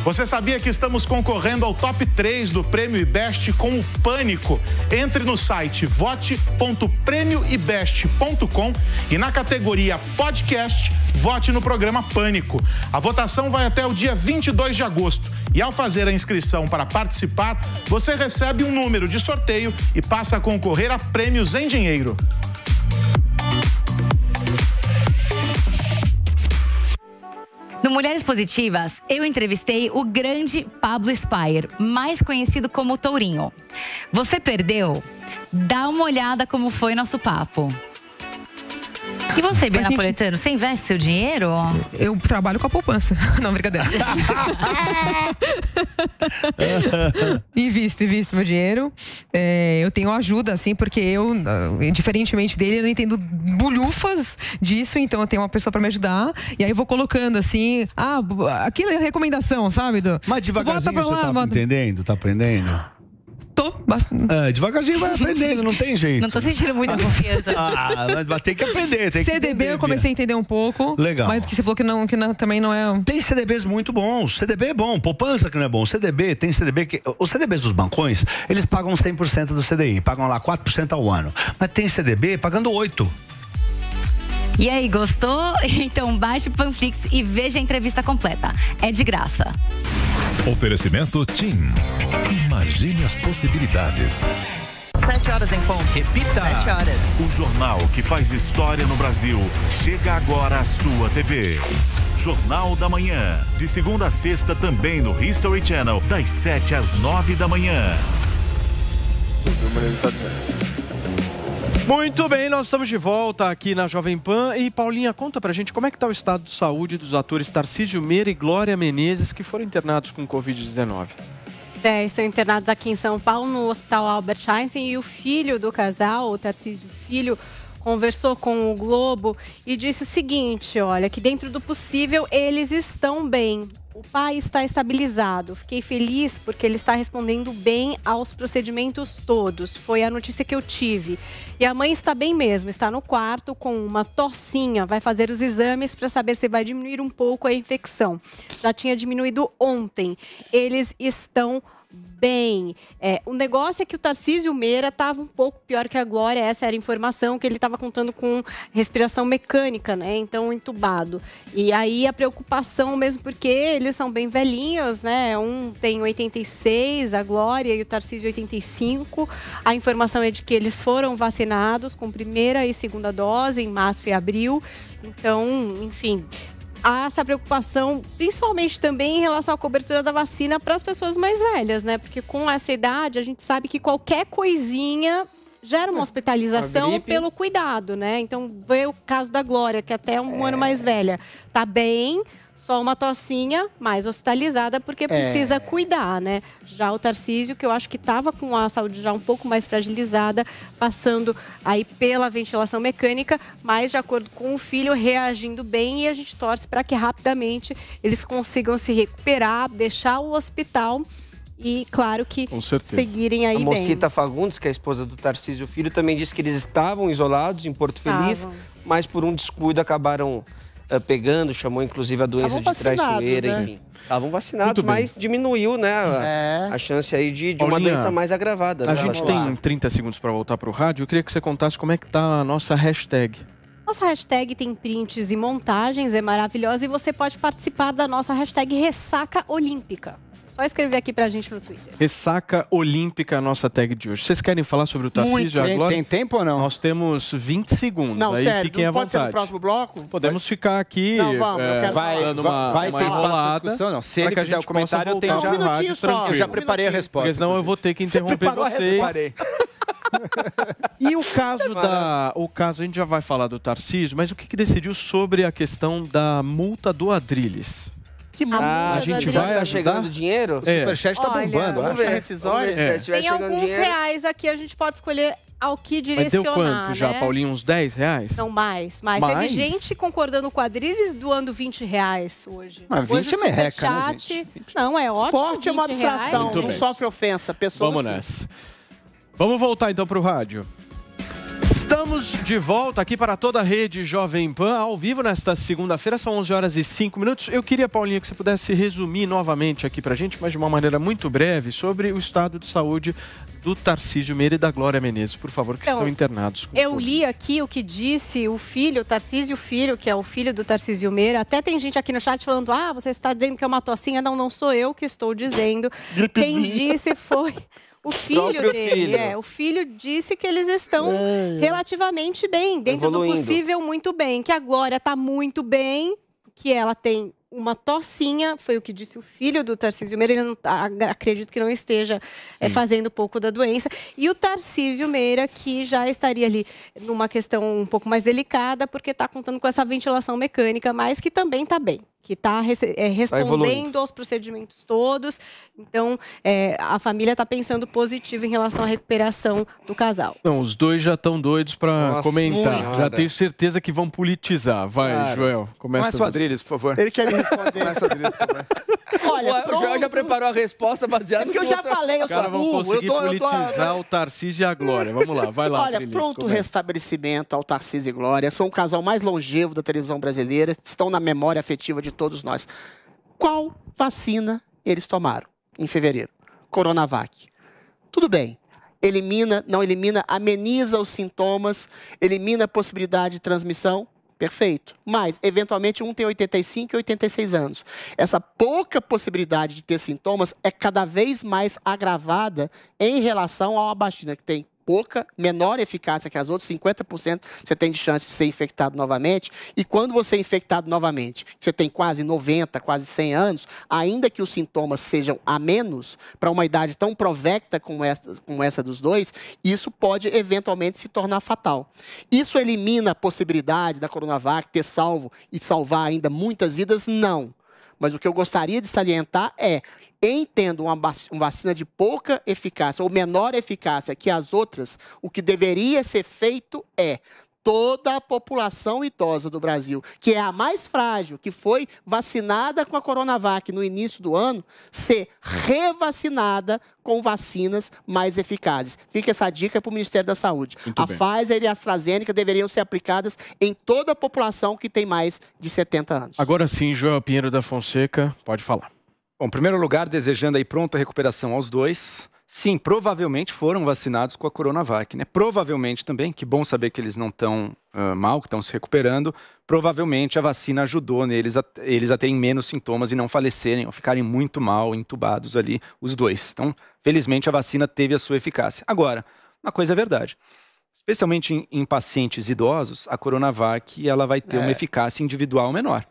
Você sabia que estamos concorrendo ao top 3 do Prêmio IBEST com o Pânico? Entre no site vote.prêmioibest.com e na categoria Podcast, vote no programa Pânico. A votação vai até o dia 22 de agosto e ao fazer a inscrição para participar, você recebe um número de sorteio e passa a concorrer a prêmios em dinheiro. No Mulheres Positivas, eu entrevistei o grande Pablo Spire, mais conhecido como Tourinho. Você perdeu? Dá uma olhada como foi nosso papo. E você, bem napoletano, gente... você investe seu dinheiro? Eu trabalho com a poupança. Não, brincadeira. invisto, invisto meu dinheiro. É, eu tenho ajuda, assim, porque eu, ah, diferentemente dele, eu não entendo bulhufas disso, então eu tenho uma pessoa para me ajudar. E aí eu vou colocando, assim, ah, aquilo é recomendação, sabe? Do, Mas devagarzinho você tá bota... entendendo? Tá aprendendo? tô bastante. É, devagarzinho vai aprendendo, não tem jeito. Não tô sentindo muita confiança. ah, mas tem que aprender, tem CDB que CDB eu comecei a entender um pouco. Legal. Mas que você falou que, não, que não, também não é. Tem CDBs muito bons. CDB é bom, poupança que não é bom. CDB, tem CDB que. Os CDBs dos bancões, eles pagam 100% do CDI, pagam lá 4% ao ano. Mas tem CDB pagando 8%. E aí, gostou? Então baixe o Panflix e veja a entrevista completa. É de graça. Oferecimento TIM. Imagine as possibilidades. 7 horas em ponto. Repita. 7 horas. O jornal que faz história no Brasil chega agora à sua TV. Jornal da Manhã. De segunda a sexta também no History Channel, das 7 às 9 da manhã. Muito bem, nós estamos de volta aqui na Jovem Pan. E Paulinha, conta pra gente como é que tá o estado de saúde dos atores Tarcísio Meira e Glória Menezes que foram internados com Covid-19. É, estão internados aqui em São Paulo, no Hospital Albert Einstein, e o filho do casal, o Tarcísio Filho, conversou com o Globo e disse o seguinte, olha, que dentro do possível eles estão bem. O pai está estabilizado. Fiquei feliz porque ele está respondendo bem aos procedimentos todos. Foi a notícia que eu tive. E a mãe está bem mesmo, está no quarto com uma torcinha. Vai fazer os exames para saber se vai diminuir um pouco a infecção. Já tinha diminuído ontem. Eles estão bem. É, o negócio é que o Tarcísio Meira estava um pouco pior que a Glória, essa era a informação que ele estava contando com respiração mecânica, né? Então, entubado. E aí a preocupação mesmo, porque eles são bem velhinhos, né? Um tem 86, a Glória, e o Tarcísio 85. A informação é de que eles foram vacinados com primeira e segunda dose em março e abril. Então, enfim, há essa preocupação, principalmente também em relação à cobertura da vacina para as pessoas mais velhas, né? Porque com essa idade a gente sabe que qualquer coisinha gera uma é, hospitalização pelo cuidado, né? Então, veio o caso da Glória, que é até é um é... ano mais velha. Tá bem, só uma tocinha, mais hospitalizada, porque é. precisa é. cuidar, né? Já o Tarcísio, que eu acho que estava com a saúde já um pouco mais fragilizada, passando aí pela ventilação mecânica, mas de acordo com o filho, reagindo bem e a gente torce para que rapidamente eles consigam se recuperar, deixar o hospital e, claro, que seguirem aí a Mocita bem. Fagundes, que é a esposa do Tarcísio Filho, também disse que eles estavam isolados em Porto estavam. Feliz, mas por um descuido acabaram ah, pegando, chamou inclusive a doença Estavam de traiçoeira, né? enfim. Estavam vacinados, mas diminuiu, né, a, é. a chance aí de, de uma doença mais agravada. Né? A né, gente tem 30 segundos para voltar para o rádio. Eu queria que você contasse como é que tá a nossa hashtag. Nossa hashtag tem prints e montagens, é maravilhosa e você pode participar da nossa hashtag Ressaca Olímpica. Só escrever aqui pra gente no Twitter. Ressaca Olímpica, a nossa tag de hoje. Vocês querem falar sobre o Tarcísio agora? Tem tempo ou não? Nós temos 20 segundos. Não, aí sério, fiquem não à pode vontade. ser no próximo bloco? Podemos ficar aqui. Não, vamos, é, eu quero vai, falar. Uma, vai uma ter enrolada, discussão, não. Se ele fizer o comentário, eu tenho já um tá minutinho só. Tranquilo. Eu já preparei um a resposta. Porque senão eu vou ter que interromper Você vocês. e o caso da. O caso, a gente já vai falar do Tarcísio, mas o que, que decidiu sobre a questão da multa do Adriles? Que mal. Ah, a gente vai tá ajudar? chegando dinheiro? É. O superchat tá Olha, bombando. Vamos ver. Rescisória. Tá é. Tem alguns dinheiro. reais aqui, a gente pode escolher ao que direcionar, Mas deu quanto né? já, Paulinho? Uns 10 reais? Não, mais. Mais. mais? Teve gente concordando com Adriles doando 20 reais hoje. Mas 20 hoje, é merreca, né, gente? Não, é ótimo. Esporte é uma distração, não sofre ofensa. Pessoas Vamos assim. nessa. Vamos voltar então pro rádio. Estamos de volta aqui para toda a rede Jovem Pan, ao vivo nesta segunda-feira, são 11 horas e 5 minutos. Eu queria, Paulinha, que você pudesse resumir novamente aqui para a gente, mas de uma maneira muito breve, sobre o estado de saúde do Tarcísio Meira e da Glória Menezes, por favor, que então, estão internados. Eu li aqui o que disse o filho, o Tarcísio Filho, que é o filho do Tarcísio Meira. Até tem gente aqui no chat falando, ah, você está dizendo que é uma tocinha. Não, não sou eu que estou dizendo. Quem disse foi... O filho o dele, é. filho. é. O filho disse que eles estão é. relativamente bem, dentro Evoluindo. do possível, muito bem. Que a Glória está muito bem, que ela tem uma tocinha, foi o que disse o filho do Tarcísio Meira, ele não, tá, acredito que não esteja é, hum. fazendo pouco da doença. E o Tarcísio Meira, que já estaria ali numa questão um pouco mais delicada, porque está contando com essa ventilação mecânica, mas que também está bem que está é, tá respondendo tá aos procedimentos todos. Então, é, a família está pensando positivo em relação à recuperação do casal. Não, os dois já estão doidos para comentar. Senhora. Já tenho certeza que vão politizar. Vai, claro. Joel, começa. Começa o Adriles, por favor. Ele quer me responder. começa o Olha, o Joel já preparou a resposta baseada é no que eu já falei, eu sou Cara, vão conseguir eu tô, politizar eu tô... o Tarcísio e a Glória. Vamos lá, vai lá. Olha, Adriles, pronto começa. restabelecimento ao Tarcísio e Glória. São o casal mais longevo da televisão brasileira. Estão na memória afetiva de todos nós. Qual vacina eles tomaram em fevereiro? Coronavac. Tudo bem, elimina, não elimina, ameniza os sintomas, elimina a possibilidade de transmissão. Perfeito. Mas, eventualmente, um tem 85 e 86 anos. Essa pouca possibilidade de ter sintomas é cada vez mais agravada em relação a uma vacina que tem pouca, menor eficácia que as outras, 50% você tem de chance de ser infectado novamente. E quando você é infectado novamente, você tem quase 90, quase 100 anos, ainda que os sintomas sejam a menos, para uma idade tão provecta como essa, como essa dos dois, isso pode eventualmente se tornar fatal. Isso elimina a possibilidade da Coronavac ter salvo e salvar ainda muitas vidas? Não. Mas o que eu gostaria de salientar é, entendo tendo uma vacina de pouca eficácia ou menor eficácia que as outras, o que deveria ser feito é toda a população idosa do Brasil, que é a mais frágil, que foi vacinada com a Coronavac no início do ano, ser revacinada com vacinas mais eficazes. Fica essa dica para o Ministério da Saúde. Muito a bem. Pfizer e a AstraZeneca deveriam ser aplicadas em toda a população que tem mais de 70 anos. Agora sim, Joel Pinheiro da Fonseca, pode falar. Bom, em primeiro lugar, desejando aí pronta recuperação aos dois. Sim, provavelmente foram vacinados com a Coronavac, né? Provavelmente também, que bom saber que eles não estão uh, mal, que estão se recuperando. Provavelmente a vacina ajudou neles a, eles a terem menos sintomas e não falecerem ou ficarem muito mal, entubados ali, os dois. Então, felizmente a vacina teve a sua eficácia. Agora, uma coisa é verdade. Especialmente em, em pacientes idosos, a Coronavac ela vai ter é. uma eficácia individual menor.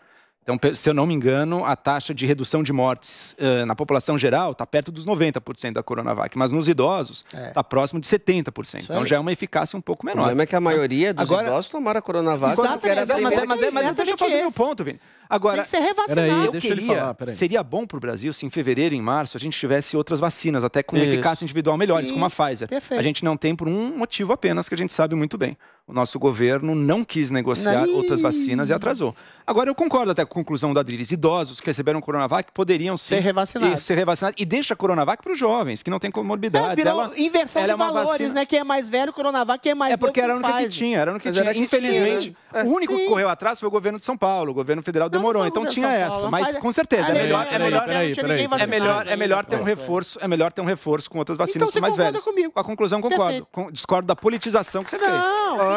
Então, se eu não me engano, a taxa de redução de mortes uh, na população geral está perto dos 90% da Coronavac, mas nos idosos está é. Tá próximo de 70%. então já é uma eficácia um pouco menor. O problema é que a maioria dos Agora, idosos tomaram a Coronavac. Exatamente, era mas, é, mas, é, mas, é, mas exatamente deixa eu fazer meu ponto, Vini. Agora, Tem que ser revacinado. eu queria, falar, seria bom para o Brasil se em fevereiro, em março, a gente tivesse outras vacinas, até com Isso. eficácia individual melhores, Sim, como a Pfizer. Perfeito. A gente não tem por um motivo apenas que a gente sabe muito bem o nosso governo não quis negociar outras vacinas e atrasou. Agora, eu concordo até com a conclusão da Adriles. Idosos que receberam Coronavac poderiam sim, ser revacinados. Ser revacinados. E deixa a Coronavac para os jovens, que não tem comorbidade. É, ela, inversão ela de é valores, vacina... né? Quem é mais velho, Coronavac, quem é mais É Porque era a única que tinha, era a única que tinha. Infelizmente, o único que correu atrás foi o governo de São Paulo. O governo federal demorou, então tinha essa. Mas com certeza, ah, é melhor, é, é melhor, é, é melhor, é melhor ter um reforço, é melhor ter um reforço com outras então vacinas então, mais velhas. Comigo. a conclusão concordo. discordo da politização que você fez. Não,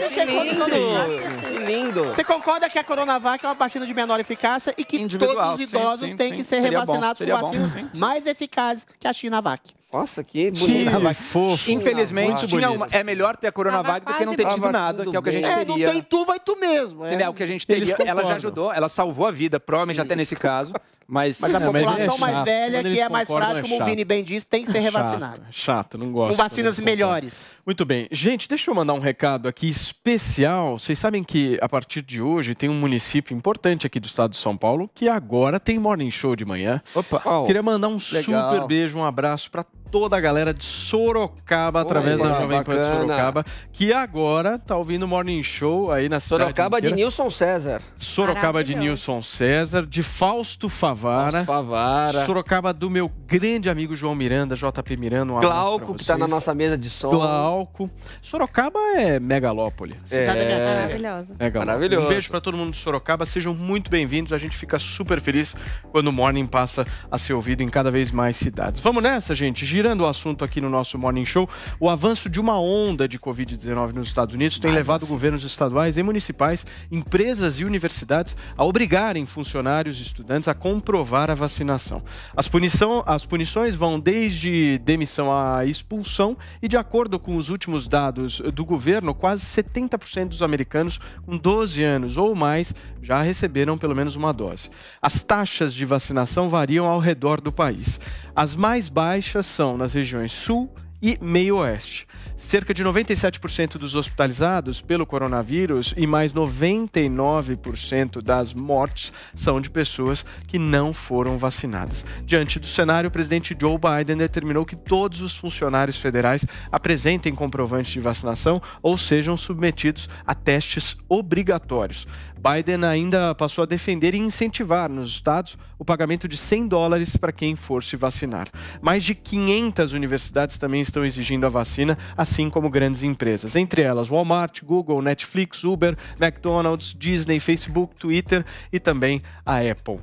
Eita! Que lindo. que lindo! Você concorda que a Coronavac é uma vacina de menor eficácia e que Individual. todos os idosos sim, sim, têm sim. que ser revacinados com vacinas mais eficazes que a Chinavac. Nossa, que bonito. Que fofo. Infelizmente, tinha uma, é melhor ter a Coronavac do que não ter tido nada, que é o que a gente é, não tem né? tu, vai tu mesmo. É. Entendeu? É o que a gente teria. Ela já ajudou, ela salvou a vida, provavelmente até nesse caso. Mas, mas a é, população mas é mais velha, que é mais frágil, é como o Vini bem disse, tem que ser revacinada. É chato, chato, não gosto. Com vacinas melhores. Muito bem. Gente, deixa eu mandar um recado aqui especial. Vocês sabem que a partir de hoje tem um município importante aqui do estado de São Paulo que agora tem Morning Show de manhã. Opa! Oh, Queria mandar um legal. super beijo, um abraço para toda a galera de Sorocaba, através da Jovem Pan de Sorocaba, que agora tá ouvindo o Morning Show aí na cidade Sorocaba de Nilson César. Sorocaba de Nilson César, de Fausto Favara. Fausto Favara. Sorocaba do meu grande amigo João Miranda, JP Miranda. Um Glauco, que tá na nossa mesa de som. Glauco. Sorocaba é megalópole. Cidade é... maravilhosa. Megalópole. Maravilhoso. Um beijo para todo mundo de Sorocaba. Sejam muito bem-vindos. A gente fica super feliz quando o Morning passa a ser ouvido em cada vez mais cidades. Vamos nessa, gente girando o assunto aqui no nosso Morning Show, o avanço de uma onda de Covid-19 nos Estados Unidos tem Mas... levado assim. governos estaduais e municipais, empresas e universidades a obrigarem funcionários e estudantes a comprovar a vacinação. As, punição, as punições vão desde demissão à expulsão e, de acordo com os últimos dados do governo, quase 70% dos americanos com 12 anos ou mais já receberam pelo menos uma dose. As taxas de vacinação variam ao redor do país. As mais baixas são nas regiões Sul e Meio Oeste cerca de 97% dos hospitalizados pelo coronavírus e mais 99% das mortes são de pessoas que não foram vacinadas. Diante do cenário, o presidente Joe Biden determinou que todos os funcionários federais apresentem comprovantes de vacinação ou sejam submetidos a testes obrigatórios. Biden ainda passou a defender e incentivar nos estados o pagamento de 100 dólares para quem for se vacinar. Mais de 500 universidades também estão exigindo a vacina, assim assim como grandes empresas, entre elas Walmart, Google, Netflix, Uber, McDonald's, Disney, Facebook, Twitter e também a Apple.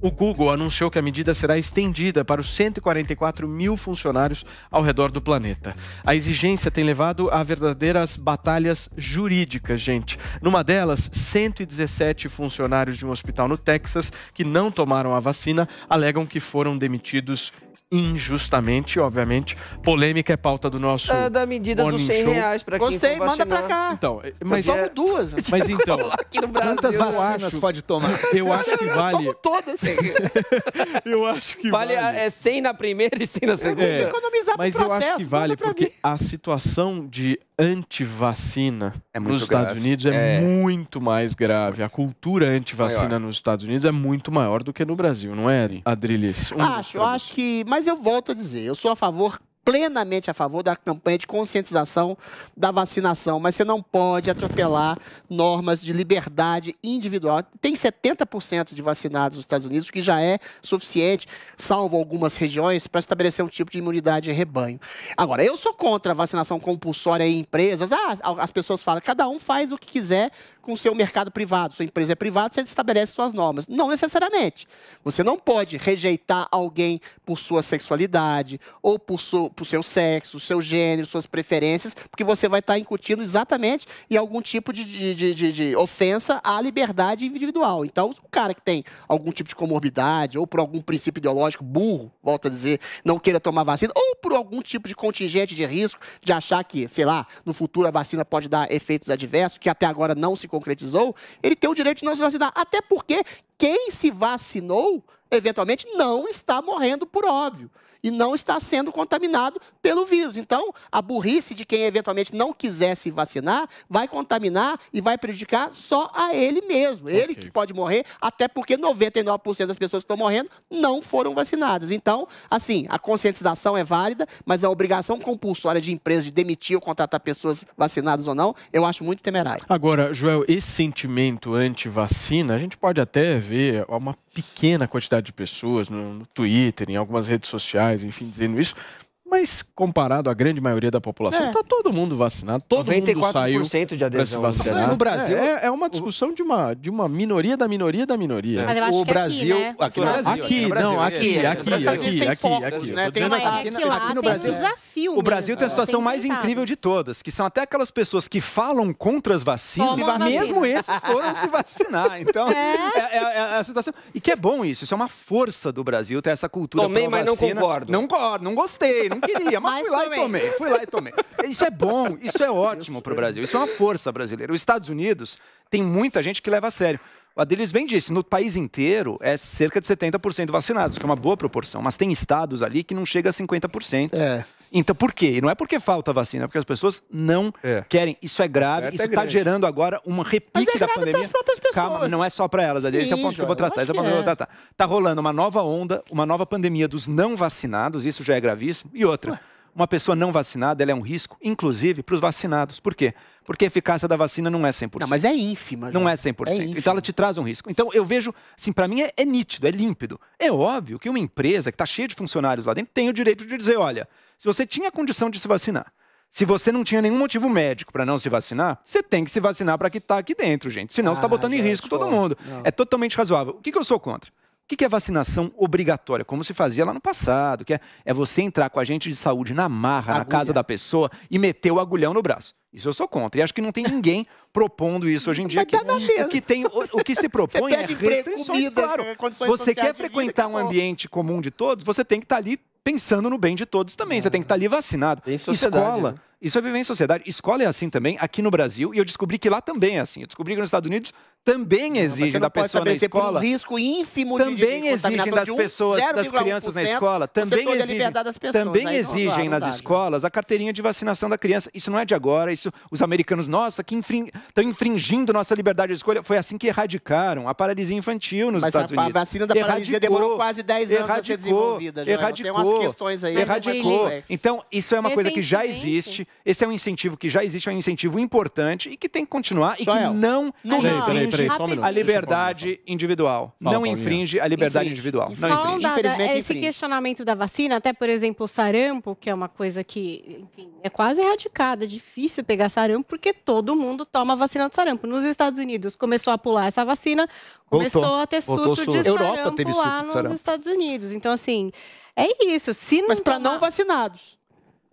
O Google anunciou que a medida será estendida para os 144 mil funcionários ao redor do planeta. A exigência tem levado a verdadeiras batalhas jurídicas, gente. Numa delas, 117 funcionários de um hospital no Texas que não tomaram a vacina alegam que foram demitidos injustamente, obviamente. Polêmica é pauta do nosso. Ah, da medida dos 100 show. reais para quem Gostei, manda para cá. Então, mas duas. Mas então, quantas vacinas acho, pode tomar? Eu acho que vale. todas. eu acho que vale. vale. A, é 100 na primeira e 100 na é. segunda. É, economizar mas processo, eu acho que vale, porque mim. a situação de antivacina é nos Estados grave. Unidos é, é, muito mais grave. A cultura antivacina nos Estados Unidos é muito maior do que no Brasil, não é, Adrilis? Um acho, acho que... Mas eu volto a dizer, eu sou a favor plenamente a favor da campanha de conscientização da vacinação, mas você não pode atropelar normas de liberdade individual. Tem 70% de vacinados nos Estados Unidos, o que já é suficiente, salvo algumas regiões, para estabelecer um tipo de imunidade de rebanho. Agora, eu sou contra a vacinação compulsória em empresas. Ah, as pessoas falam, cada um faz o que quiser com o seu mercado privado. Sua empresa é privada, você estabelece suas normas. Não necessariamente. Você não pode rejeitar alguém por sua sexualidade, ou por, por seu sexo, seu gênero, suas preferências, porque você vai estar incutindo exatamente em algum tipo de, de, de, de ofensa à liberdade individual. Então, o cara que tem algum tipo de comorbidade, ou por algum princípio ideológico burro, volta a dizer, não queira tomar vacina, ou por algum tipo de contingente de risco, de achar que, sei lá, no futuro a vacina pode dar efeitos adversos, que até agora não se concretizou, ele tem o direito de não se vacinar. Até porque quem se vacinou, eventualmente, não está morrendo por óbvio e não está sendo contaminado pelo vírus. Então, a burrice de quem eventualmente não quiser se vacinar vai contaminar e vai prejudicar só a ele mesmo. Ele okay. que pode morrer, até porque 99% das pessoas que estão morrendo não foram vacinadas. Então, assim, a conscientização é válida, mas a obrigação compulsória de empresas de demitir ou contratar pessoas vacinadas ou não, eu acho muito temerário. Agora, Joel, esse sentimento anti-vacina, a gente pode até ver uma pequena quantidade de pessoas no, no Twitter, em algumas redes sociais profissionais, enfim, dizendo isso, mas comparado à grande maioria da população, está é. Tá todo mundo vacinado, todo mundo saiu de adesão para se vacinar. É. No Brasil é, é, uma discussão de uma de uma minoria da minoria da minoria. Mas eu acho o Brasil, é aqui, né? aqui, aqui, aqui não, aqui, aqui, aqui, aqui, aqui, aqui, aqui, aqui, né? Tem uma, aqui, aqui, aqui no Brasil. um desafio o Brasil tem a situação é mais incrível de todas, que são até aquelas pessoas que falam contra as vacinas, e mesmo esses foram se vacinar. Então é. é, a situação e que é bom isso, isso é uma força do Brasil ter essa cultura. Tomei, mas não concordo. Não concordo, não gostei não queria, mas, mas fui lá também. e tomei. Fui lá e tomei. Isso é bom, isso é ótimo para o Brasil. Isso é uma força brasileira. Os Estados Unidos tem muita gente que leva a sério. O Adelis bem disse, no país inteiro é cerca de 70% vacinados, que é uma boa proporção, mas tem estados ali que não chega a 50%. É. Então, por quê? E não é porque falta vacina, é porque as pessoas não é. querem. Isso é grave, isso está é gerando agora uma repique é da pandemia. Calma, não é só para elas, Sim, esse é o ponto João, que eu vou tratar. Esse é o ponto que eu vou tratar. Tá rolando uma nova onda, uma nova pandemia dos não vacinados, isso já é gravíssimo. E outra. Ué uma pessoa não vacinada ela é um risco, inclusive para os vacinados. Por quê? Porque a eficácia da vacina não é 100%. Não, mas é ínfima. Não é 100%. É então ela te traz um risco. Então eu vejo, assim, para mim é, é, nítido, é límpido. É óbvio que uma empresa que está cheia de funcionários lá dentro tem o direito de dizer: olha, se você tinha condição de se vacinar, se você não tinha nenhum motivo médico para não se vacinar, você tem que se vacinar para que está aqui dentro, gente. Senão tá ah, você está botando em risco todo mundo. Não. É totalmente razoável. O que, que eu sou contra? O que é vacinação obrigatória? Como se fazia lá no passado, que é, é você entrar com agente de saúde na marra, Agulha. na casa da pessoa e meter o agulhão no braço. Isso eu sou contra. E acho que não tem ninguém propondo isso hoje em dia. Mas que, tá que tem, o, o, que se propõe é restrições, comida, claro. É, você quer frequentar vida, um ambiente comum de todos, você tem que estar tá ali pensando no bem de todos também. você tem que estar tá ali vacinado. Escola. Né? Isso é viver em sociedade. Escola é assim também, aqui no Brasil, e eu descobri que lá também é assim. Eu descobri que nos Estados Unidos também exigem da pessoa na escola. risco ínfimo também de Também exigem das pessoas, das crianças na escola. Também exigem, pessoas, também exigem nas escolas a carteirinha de vacinação da criança. Isso não é de agora. Isso, os americanos, nossa, que estão infringindo nossa liberdade de escolha. Foi assim que erradicaram a paralisia infantil nos Mas Estados a, Unidos. A vacina da paralisia demorou quase 10 anos para a ser desenvolvida. Erradicou, Tem umas questões aí. É erradicou. Então, isso é uma coisa que já existe. Esse é um incentivo que já existe, é um incentivo importante e que tem que continuar Só e que eu. não, não peraí, infringe peraí, peraí, a liberdade individual. Fala, não infringe a liberdade infringe. individual. não infringe. Da, Infelizmente, esse infringe. questionamento da vacina, até por exemplo, o sarampo, que é uma coisa que, enfim, é quase erradicada, é difícil pegar sarampo porque todo mundo toma a vacina do sarampo. Nos Estados Unidos começou a pular essa vacina, começou Voltou. a ter surto Voltou, surto. de sarampo Europa teve surto lá nos sarampo. Estados Unidos. Então assim, é isso. Se não Mas para não vacinados.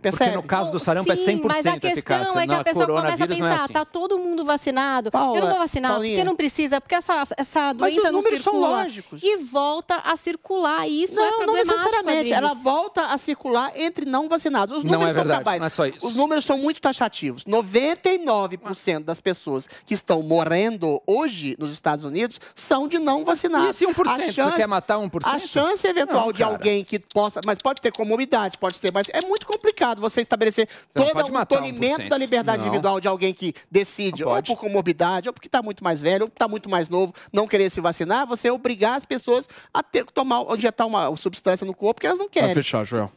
Percebe? Porque no caso do sarampo é Sim, é 100% mas a questão é que é a pessoa começa a é pensar, é assim. tá todo mundo vacinado, Paula, eu não vou vacinar, Paulinha, porque não precisa, porque essa, essa doença mas os números são lógicos. E volta a circular, e isso não, é problemático. Não, necessariamente. Ela volta a circular entre não vacinados. Os números é verdade, são cabais. Não é só isso. Os números são muito taxativos. 99% das pessoas que estão morrendo hoje nos Estados Unidos são de não vacinados. E esse 1%? A chance, você quer matar 1%? A chance eventual não, de alguém que possa... Mas pode ter comorbidade, pode ser... Mas é muito complicado errado você estabelecer você todo o acolhimento um da liberdade não. individual de alguém que decide, ou por comorbidade, ou porque está muito mais velho, ou porque está muito mais novo, não querer se vacinar, você obrigar as pessoas a ter que tomar, injetar uma substância no corpo que elas não querem. Vai fechar, Joel.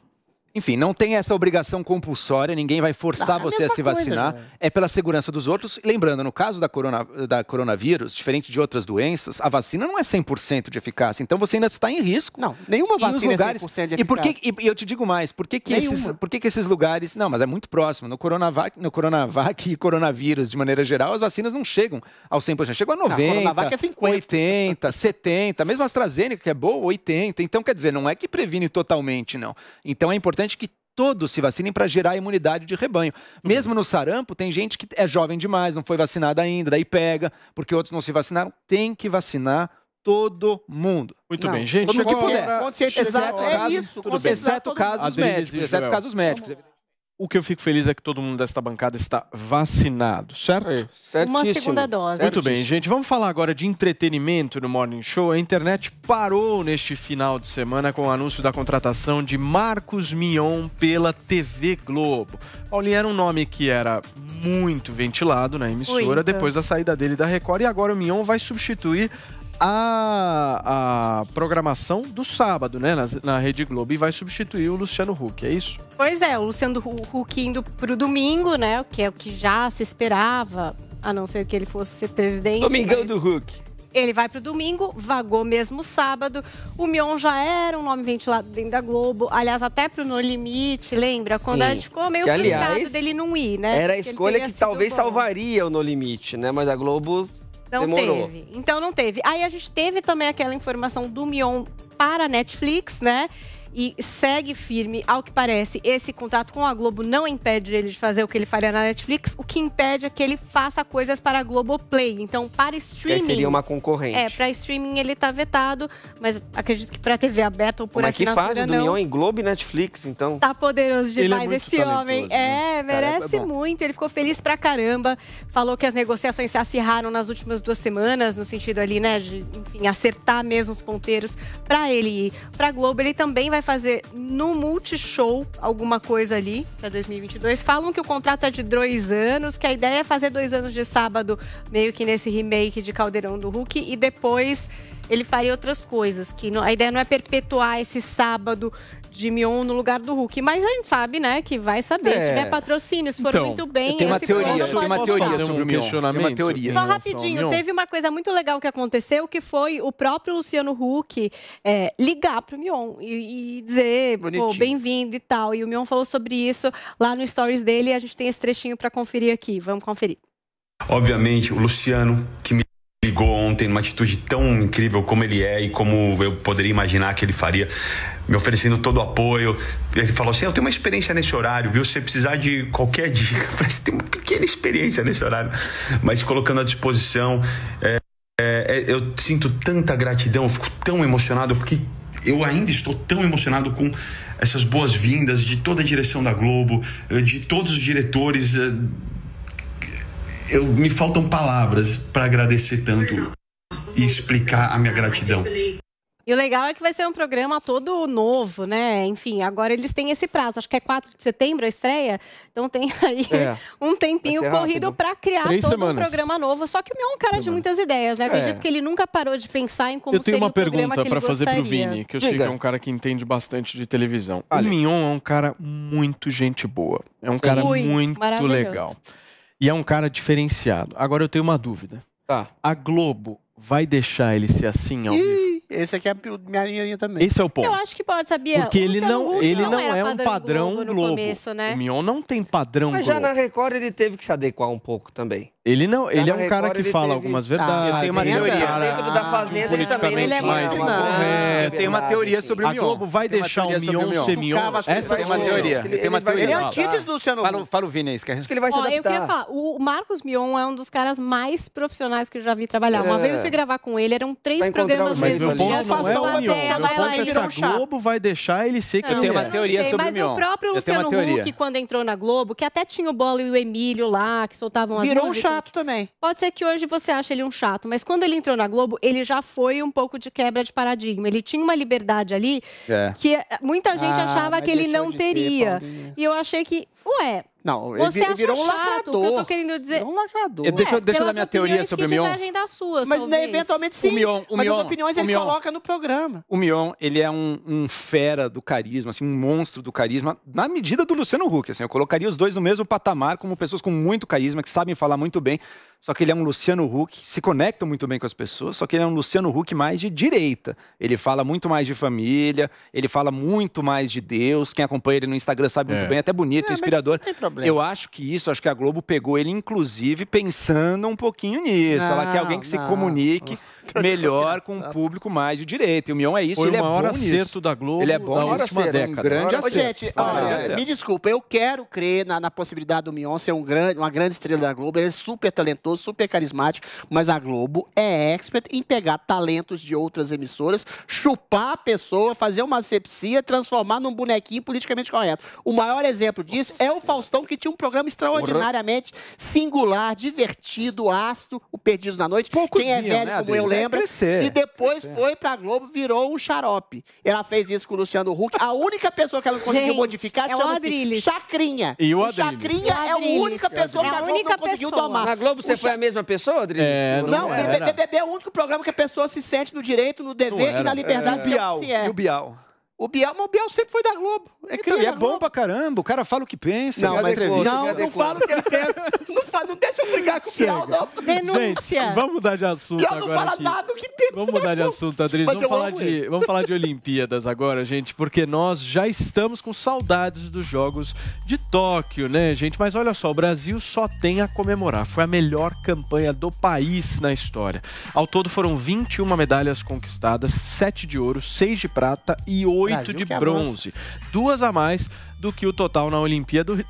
Enfim, não tem essa obrigação compulsória, ninguém vai forçar ah, você a, se vacinar. Né? é pela segurança dos outros. Lembrando, no caso da, corona, da coronavírus, diferente de outras doenças, a vacina não é 100% de eficácia. Então você ainda está em risco. Não, nenhuma vacina é lugares, é 100% de eficácia. E, por que, e, e eu te digo mais, por que, que, esses, por que, que esses lugares... Não, mas é muito próximo. No Coronavac, no Coronavac e coronavírus, de maneira geral, as vacinas não chegam ao 100%. Chegam a 90, não, Coronavac é 50. 80, 70. Mesmo a AstraZeneca, que é boa, 80. Então, quer dizer, não é que previne totalmente, não. Então é importante importante que todos se vacinem para gerar imunidade de rebanho. Uhum. Mesmo no sarampo, tem gente que é jovem demais, não foi vacinada ainda, daí pega, porque outros não se vacinaram. Tem que vacinar todo mundo. Muito não, bem, gente. Todo mundo que puder. Exato, é isso. Exceto caso médicos, exceto casos médicos. Exceto casos médicos. O que eu fico feliz é que todo mundo desta bancada está vacinado, certo? É, certíssimo. Uma segunda dose. Muito bem, gente. Vamos falar agora de entretenimento no Morning Show. A internet parou neste final de semana com o anúncio da contratação de Marcos Mion pela TV Globo. Paulinho era um nome que era muito ventilado na emissora muito. depois da saída dele da Record e agora o Mion vai substituir a, a programação do sábado, né, na, na, Rede Globo, e vai substituir o Luciano Huck, é isso? Pois é, o Luciano Huck indo pro domingo, né, que é o que já se esperava, a não ser que ele fosse ser presidente. Domingão mas... do Huck. Ele vai pro domingo, vagou mesmo sábado. O Mion já era um nome ventilado dentro da Globo. Aliás, até pro No Limite, lembra? Quando Sim. a gente ficou meio frustrado dele não ir, né? Era a escolha que talvez bom. salvaria o No Limite, né? Mas a Globo não Demorou. teve. Então não teve. Aí a gente teve também aquela informação do Mion para Netflix, né? e segue firme. Ao que parece, esse contrato com a Globo não impede ele de fazer o que ele faria na Netflix. O que impede é que ele faça coisas para a Globoplay. Então, para streaming. Que seria uma concorrente. É, para streaming ele está vetado, mas acredito que para TV aberta ou por mas assinatura. Mas que fase do Mion em Globo e Netflix, então. Tá poderoso é demais né? é esse homem. Né? É, merece é muito. Ele ficou feliz pra caramba. Falou que as negociações se acirraram nas últimas duas semanas, no sentido ali, né, de, enfim, acertar mesmo os ponteiros para ele ir. Pra Globo, ele também vai fazer no Multishow alguma coisa ali para 2022. Falam que o contrato é de dois anos, que a ideia é fazer dois anos de sábado, meio que nesse remake de Caldeirão do Hulk, e depois ele faria outras coisas. Que não, a ideia não é perpetuar esse sábado de Mion no lugar do Hulk. Mas a gente sabe, né, que vai saber. É. Se tiver patrocínio, se for então, muito bem, tem uma teoria, tem uma teoria sobre o Mion. Tem uma teoria. Só rapidinho, teve uma coisa muito legal que aconteceu, que foi o próprio Luciano Huck é, ligar pro Mion e, e dizer, Bonitinho. pô, bem-vindo e tal. E o Mion falou sobre isso lá no stories dele. A gente tem esse trechinho para conferir aqui. Vamos conferir. Obviamente, o Luciano, que me ligou ontem numa atitude tão incrível como ele é e como eu poderia imaginar que ele faria me oferecendo todo o apoio. Ele falou assim: Eu tenho uma experiência nesse horário, viu? Se você precisar de qualquer dica, parece assim, tem uma pequena experiência nesse horário, mas colocando à disposição. É, é, é, eu sinto tanta gratidão, eu fico tão emocionado, eu fiquei eu ainda estou tão emocionado com essas boas-vindas de toda a direção da Globo, eh, de todos os diretores. Eh, eu, me faltam palavras para agradecer tanto e explicar a minha gratidão. E o legal é que vai ser um programa todo novo, né? Enfim, agora eles têm esse prazo. Acho que é 4 de setembro a estreia. Então tem aí é. um tempinho corrido para criar Três todo semanas. um programa novo. Só que o meu é um cara de muitas ideias, né? É. Acredito que ele nunca parou de pensar em como seria o programa que ele Eu tenho uma pergunta para fazer pro Vini, que eu sei que é um cara que entende bastante de televisão. Olha. O Mignon é um cara muito gente boa. É um cara Ui, muito legal. E é um cara diferenciado. Agora eu tenho uma dúvida. Tá. A Globo vai deixar ele ser assim ao vivo? Esse aqui é a minha linha também. Esse é o ponto. Eu acho que pode, sabia? Porque o ele não, ele não, é um padrão Globo. Globo. Começo, né? O Mion não tem padrão Mas Globo. já na Record ele teve que se adequar um pouco também. Ele não, ele é um cara que fala teve... algumas ah, verdades. Ah, eu tenho uma teoria. Cara, dentro da fazenda ele também ele é mais não. Correto. Eu tenho uma teoria sobre o Mion. A Globo vai deixar o Mion ser Mion? Essa é uma teoria. Ele é antítese do Luciano Huck. Fala o Vini que acho que ele vai se adaptar. Eu queria falar, o Marcos Mion é um dos caras mais profissionais que eu já vi trabalhar. Uma vez eu fui gravar com ele, eram três programas mesmo ali. Ponto, não faço não é união. ponto é se a Globo vai deixar ele ser que Eu tenho uma teoria sobre Mas o próprio Luciano Huck, quando entrou na Globo, que até tinha o Bola e o Emílio lá, que soltavam as Virou um chato também. Pode ser que hoje você ache ele um chato, mas quando ele entrou na Globo, ele já foi um pouco de quebra de paradigma. Ele tinha uma liberdade ali é. que muita gente ah, achava que ele não teria. e eu achei que, ué, não, você ele, virou um chato, lacrador. que eu tô querendo dizer. um lacrador. É, deixa, é, deixa eu dar minha teoria sobre o Mion. Suas, mas né, eventualmente sim. O Mion, o mas as opiniões ele Mion, coloca no programa. O Mion, ele é um, um, fera do carisma, assim, um monstro do carisma, na medida do Luciano Huck. Assim, eu colocaria os dois no mesmo patamar, como pessoas com muito carisma, que sabem falar muito bem só que ele é um Luciano Huck, se conecta muito bem com as pessoas, só que ele é um Luciano Huck mais de direita. Ele fala muito mais de família, ele fala muito mais de Deus. Quem acompanha ele no Instagram sabe é. muito bem, é até bonito, é, inspirador. Eu acho que isso, acho que a Globo pegou ele, inclusive, pensando um pouquinho nisso. Não, Ela quer alguém que não. se comunique. Tá melhor com um público mais de direita. E o Mion é isso, Foi ele é bom acerto nisso. da Globo. Ele é bom na última é década. Um grande acerto. Gente, olha, me desculpa, eu quero crer na, na possibilidade do Mion ser um grande, uma grande estrela da Globo. Ele é super talentoso, super carismático, mas a Globo é expert em pegar talentos de outras emissoras, chupar a pessoa, fazer uma asepsia, transformar num bonequinho politicamente correto. O maior exemplo disso Nossa. é o Faustão, que tinha um programa extraordinariamente singular, divertido, ácido, o Perdido na Noite. Quem é velho né, como eu lembra. Crescer, e depois crescer. foi pra Globo, virou um xarope. Ela fez isso com o Luciano Huck. A única pessoa que ela conseguiu Gente, modificar é chama-se Chacrinha. E o Adriles. Chacrinha é a única pessoa é que a Globo não conseguiu domar. Na Globo você foi a mesma pessoa, Adriles? É, não, não é. BBB é o único programa que a pessoa se sente no direito, no dever e na liberdade é. é. E o Bial. O Biel, mas o Biel sempre foi da Globo. É, então, é bom pra caramba, o cara fala o que pensa. Não, mas não, não, não fala o que ele pensa. Não, fala, não deixa eu brigar com Chega. o Biel, não. Denúncia. Gente, vamos mudar de assunto Biel agora. não fala aqui. nada do que pensa. Vamos mudar de assunto, Adriz. vamos falar, de, vamos falar de Olimpíadas agora, gente, porque nós já estamos com saudades dos Jogos de Tóquio, né, gente? Mas olha só, o Brasil só tem a comemorar. Foi a melhor campanha do país na história. Ao todo foram 21 medalhas conquistadas, 7 de ouro, 6 de prata e 8 oito de bronze. Duas a mais do que o total na Olimpíada do,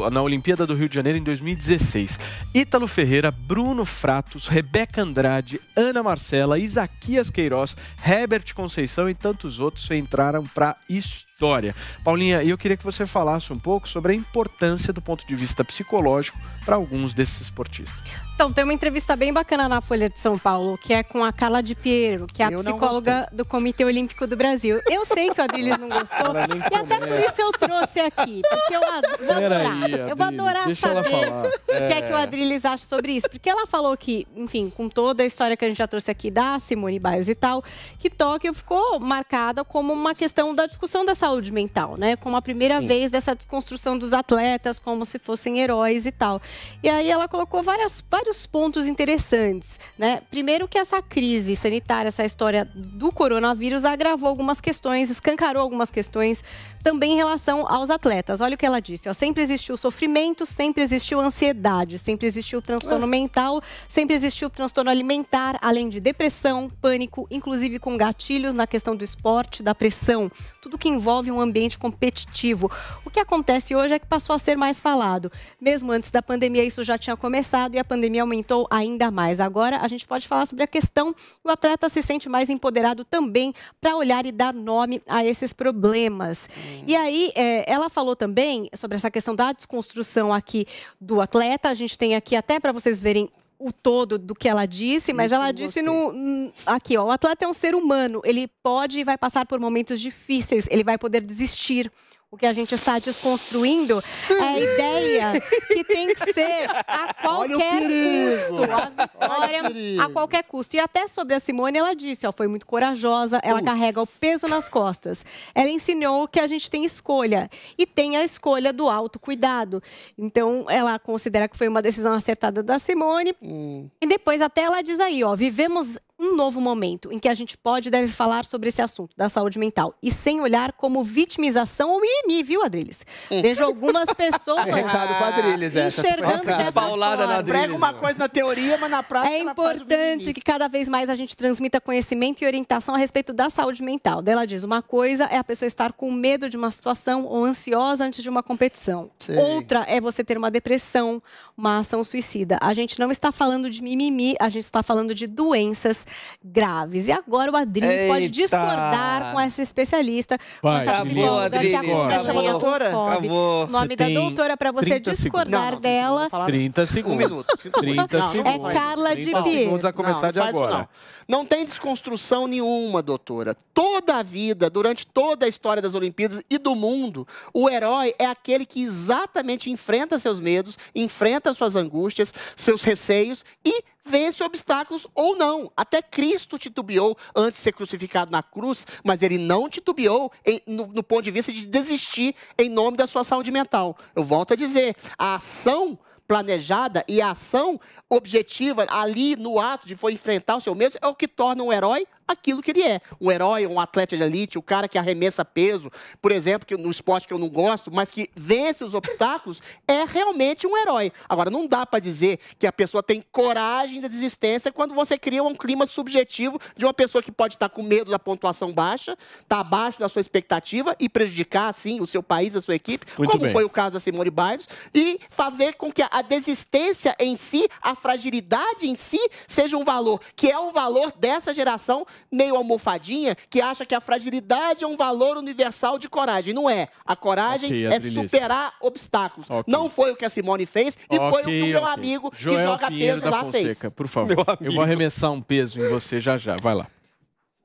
do, na Olimpíada do Rio de Janeiro em 2016. Ítalo Ferreira, Bruno Fratos, Rebeca Andrade, Ana Marcela, Isaquias Queiroz, Herbert Conceição e tantos outros entraram para história história. Paulinha, eu queria que você falasse um pouco sobre a importância do ponto de vista psicológico para alguns desses esportistas. Então, tem uma entrevista bem bacana na Folha de São Paulo, que é com a Carla de Piero, que é a eu psicóloga do Comitê Olímpico do Brasil. Eu sei que o Adriles não gostou, e até por isso eu trouxe aqui, porque eu adoro, vou adorar, eu vou adorar saber o que é que o é. Adriles acha sobre isso. Porque ela falou que, enfim, com toda a história que a gente já trouxe aqui da Simone Biles e tal, que Tóquio ficou marcada como uma questão da discussão dessa saúde mental, né? Como a primeira Sim. vez dessa desconstrução dos atletas, como se fossem heróis e tal. E aí ela colocou várias, vários pontos interessantes, né? Primeiro que essa crise sanitária, essa história do coronavírus agravou algumas questões, escancarou algumas questões também em relação aos atletas. Olha o que ela disse, ó, sempre existiu sofrimento, sempre existiu ansiedade, sempre existiu transtorno é. mental, sempre existiu transtorno alimentar, além de depressão, pânico, inclusive com gatilhos na questão do esporte, da pressão, tudo que envolve envolve um ambiente competitivo. O que acontece hoje é que passou a ser mais falado. Mesmo antes da pandemia, isso já tinha começado e a pandemia aumentou ainda mais. Agora, a gente pode falar sobre a questão o atleta se sente mais empoderado também para olhar e dar nome a esses problemas. Hum. E aí, é, ela falou também sobre essa questão da desconstrução aqui do atleta. A gente tem aqui até para vocês verem o todo do que ela disse, mas ela disse no, aqui, ó, o atleta é um ser humano, ele pode e vai passar por momentos difíceis, ele vai poder desistir, o que a gente está desconstruindo é a ideia que tem que ser a qualquer custo, a vitória a qualquer custo. E até sobre a Simone, ela disse, ó, foi muito corajosa, ela Ups. carrega o peso nas costas. Ela ensinou que a gente tem escolha e tem a escolha do autocuidado. Então, ela considera que foi uma decisão acertada da Simone. Hum. E depois até ela diz aí, ó, vivemos um novo momento em que a gente pode e deve falar sobre esse assunto da saúde mental e sem olhar como vitimização ou mimimi, viu, Adriles? Hum. Vejo algumas pessoas é recado com Adriles, enxergando essa dessa paulada Na Adriles, Prega uma coisa na teoria, mas na prática É importante que cada vez mais a gente transmita conhecimento e orientação a respeito da saúde mental. Dela diz, uma coisa é a pessoa estar com medo de uma situação ou ansiosa antes de uma competição. Sim. Outra é você ter uma depressão, uma ação suicida. A gente não está falando de mimimi, a gente está falando de doenças graves. E agora o Adriles pode discordar com essa especialista, Vai, com essa psicóloga Adriles, que é acompanha a doutora. O nome da doutora para você discordar não, dela. Não, não 30 segundos. Um minuto. 30 não, segundos. É Carla de Pires. a começar de agora. Não. não tem desconstrução nenhuma, doutora. Toda a vida, durante toda a história das Olimpíadas e do mundo, o herói é aquele que exatamente enfrenta seus medos, enfrenta suas angústias, seus receios e vence obstáculos ou não. Até Cristo titubeou antes de ser crucificado na cruz, mas ele não titubeou em, no, no ponto de vista de desistir em nome da sua saúde mental. Eu volto a dizer, a ação planejada e a ação objetiva ali no ato de foi enfrentar o seu medo é o que torna um herói aquilo que ele é. Um herói, um atleta de elite, o um cara que arremessa peso, por exemplo, que no esporte que eu não gosto, mas que vence os obstáculos, é realmente um herói. Agora, não dá para dizer que a pessoa tem coragem da desistência quando você cria um clima subjetivo de uma pessoa que pode estar com medo da pontuação baixa, está abaixo da sua expectativa e prejudicar, assim, o seu país, a sua equipe, Muito como bem. foi o caso da Simone Biles, e fazer com que a desistência em si, a fragilidade em si, seja um valor, que é um valor dessa geração meio almofadinha que acha que a fragilidade é um valor universal de coragem. Não é. A coragem okay, é superar obstáculos. Okay. Não foi o que a Simone fez e okay, foi o que o meu amigo que joga Pinheiro peso lá Fonseca, fez. Por favor, eu vou arremessar um peso em você já já. Vai lá.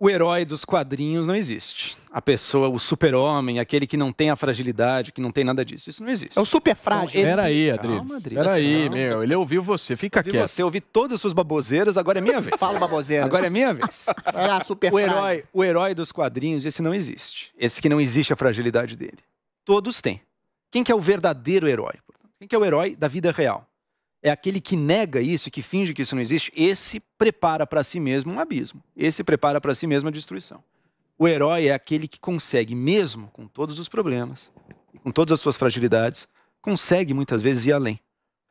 O herói dos quadrinhos não existe. A pessoa, o super-homem, aquele que não tem a fragilidade, que não tem nada disso. Isso não existe. É o super frágil. Então, Peraí, Adri. Adri. Peraí, meu. Ele ouviu você. Fica ouvi quieto. Você ouvi todas as suas baboseiras, agora é minha vez. Fala baboseira. Agora é minha vez. Era super o herói, frágil. O herói dos quadrinhos, esse não existe. Esse que não existe a fragilidade dele. Todos têm. Quem que é o verdadeiro herói? Quem que é o herói da vida real? é aquele que nega isso, que finge que isso não existe, esse prepara para si mesmo um abismo. Esse prepara para si mesmo a destruição. O herói é aquele que consegue, mesmo com todos os problemas, com todas as suas fragilidades, consegue muitas vezes ir além.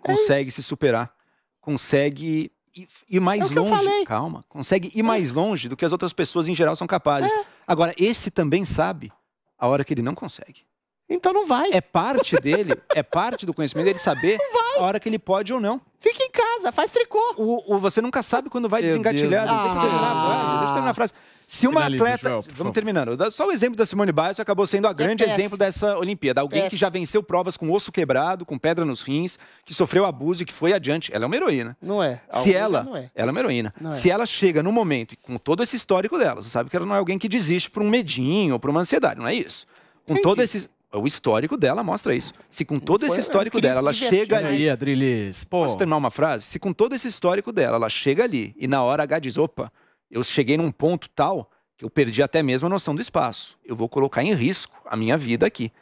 É consegue é se superar. Consegue ir, ir mais é longe. Calma. Consegue ir é. mais longe do que as outras pessoas em geral são capazes. É. Agora, esse também sabe a hora que ele não consegue. Então não vai. É parte dele, é parte do conhecimento dele saber a hora que ele pode ou não. Fica em casa, faz tricô. O, o você nunca sabe quando vai desengatilhar. Deixa eu terminar a frase. Deixa eu terminar a frase. Se uma atleta. Joel, Vamos terminando. Só o exemplo da Simone Biles acabou sendo a grande exemplo dessa Olimpíada. Alguém que já venceu provas com osso quebrado, com pedra nos rins, que sofreu abuso e que foi adiante. Ela é uma heroína. Não é. Se ela. Não é. Ela é uma heroína. Não é. Se é. ela chega no momento, com todo esse histórico dela, você sabe que ela não é alguém que desiste por um medinho ou por uma ansiedade. Não é isso. Com Entendi. todo esse o histórico dela mostra isso. Se com todo esse histórico dela, ela chega né? ali. Aí, Adrilis, pô. Posso terminar uma frase? Se com todo esse histórico dela, ela chega ali e na hora H diz: opa, eu cheguei num ponto tal que eu perdi até mesmo a noção do espaço. Eu vou colocar em risco a minha vida aqui.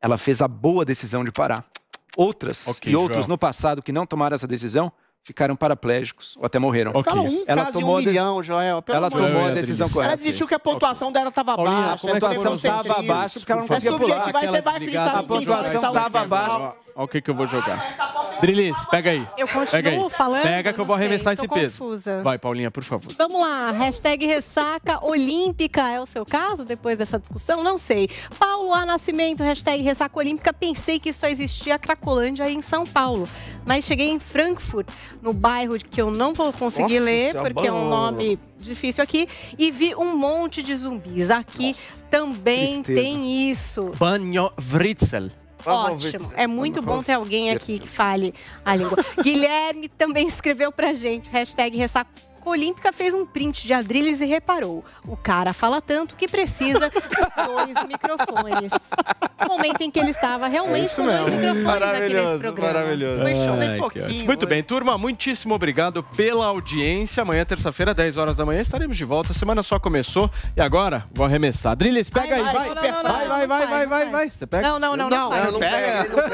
Ela fez a boa decisão de parar. Outras okay, e outros João. no passado que não tomaram essa decisão ficaram paraplégicos ou até morreram. Okay. Fala um ela caso tomou um de... milhão, Joel. Pelo ela tomou a decisão correta. Ela desistiu que a pontuação okay. dela estava baixa. A é pontuação estava baixa porque ela não é conseguia pular. É subjetivo, aí você vai acreditar A pontuação estava baixa. Olha o que, que eu vou jogar. É Drilis, pega aí. Eu continuo pega aí. falando? Pega que eu vou arremessar sei, esse peso. Confusa. Vai, Paulinha, por favor. Vamos lá. Hashtag ressaca olímpica é o seu caso depois dessa discussão? Não sei. Paulo A. Nascimento, hashtag ressaca olímpica. Pensei que só existia Cracolândia em São Paulo. Mas cheguei em Frankfurt, no bairro que eu não vou conseguir Nossa, ler, é porque é um nome difícil aqui. E vi um monte de zumbis. Aqui Nossa, também tristeza. tem isso. Banho Ótimo. É muito bom ter alguém aqui que fale a língua. Guilherme também escreveu pra gente, hashtag ressaca olímpica fez um print de Adrilles e reparou. O cara fala tanto que precisa de dois microfones. momento em que ele estava realmente é com dois microfones aqui nesse programa. Maravilhoso. Muito bem, turma, muitíssimo obrigado pela audiência. Amanhã, terça-feira, 10 horas da manhã, estaremos de volta. A semana só começou e agora vou arremessar. Adrilles, pega aí, vai. Vai, vai, vai, vai, vai, vai. Você pega? Não, não, não, não. Não, não pega. não Não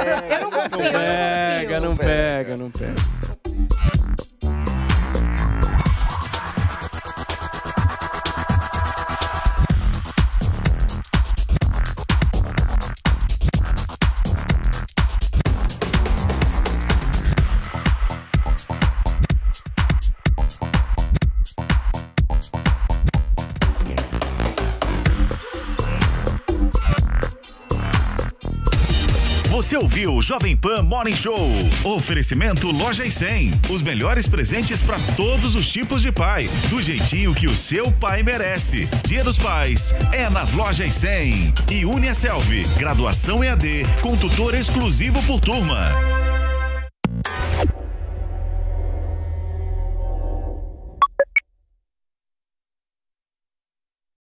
pega, não pega, não pega. Você ouviu Jovem Pan Morning Show. Oferecimento Loja e 100. Os melhores presentes para todos os tipos de pai. Do jeitinho que o seu pai merece. Dia dos Pais é nas Lojas 100. E Unia Selvi. Graduação EAD com tutor exclusivo por turma.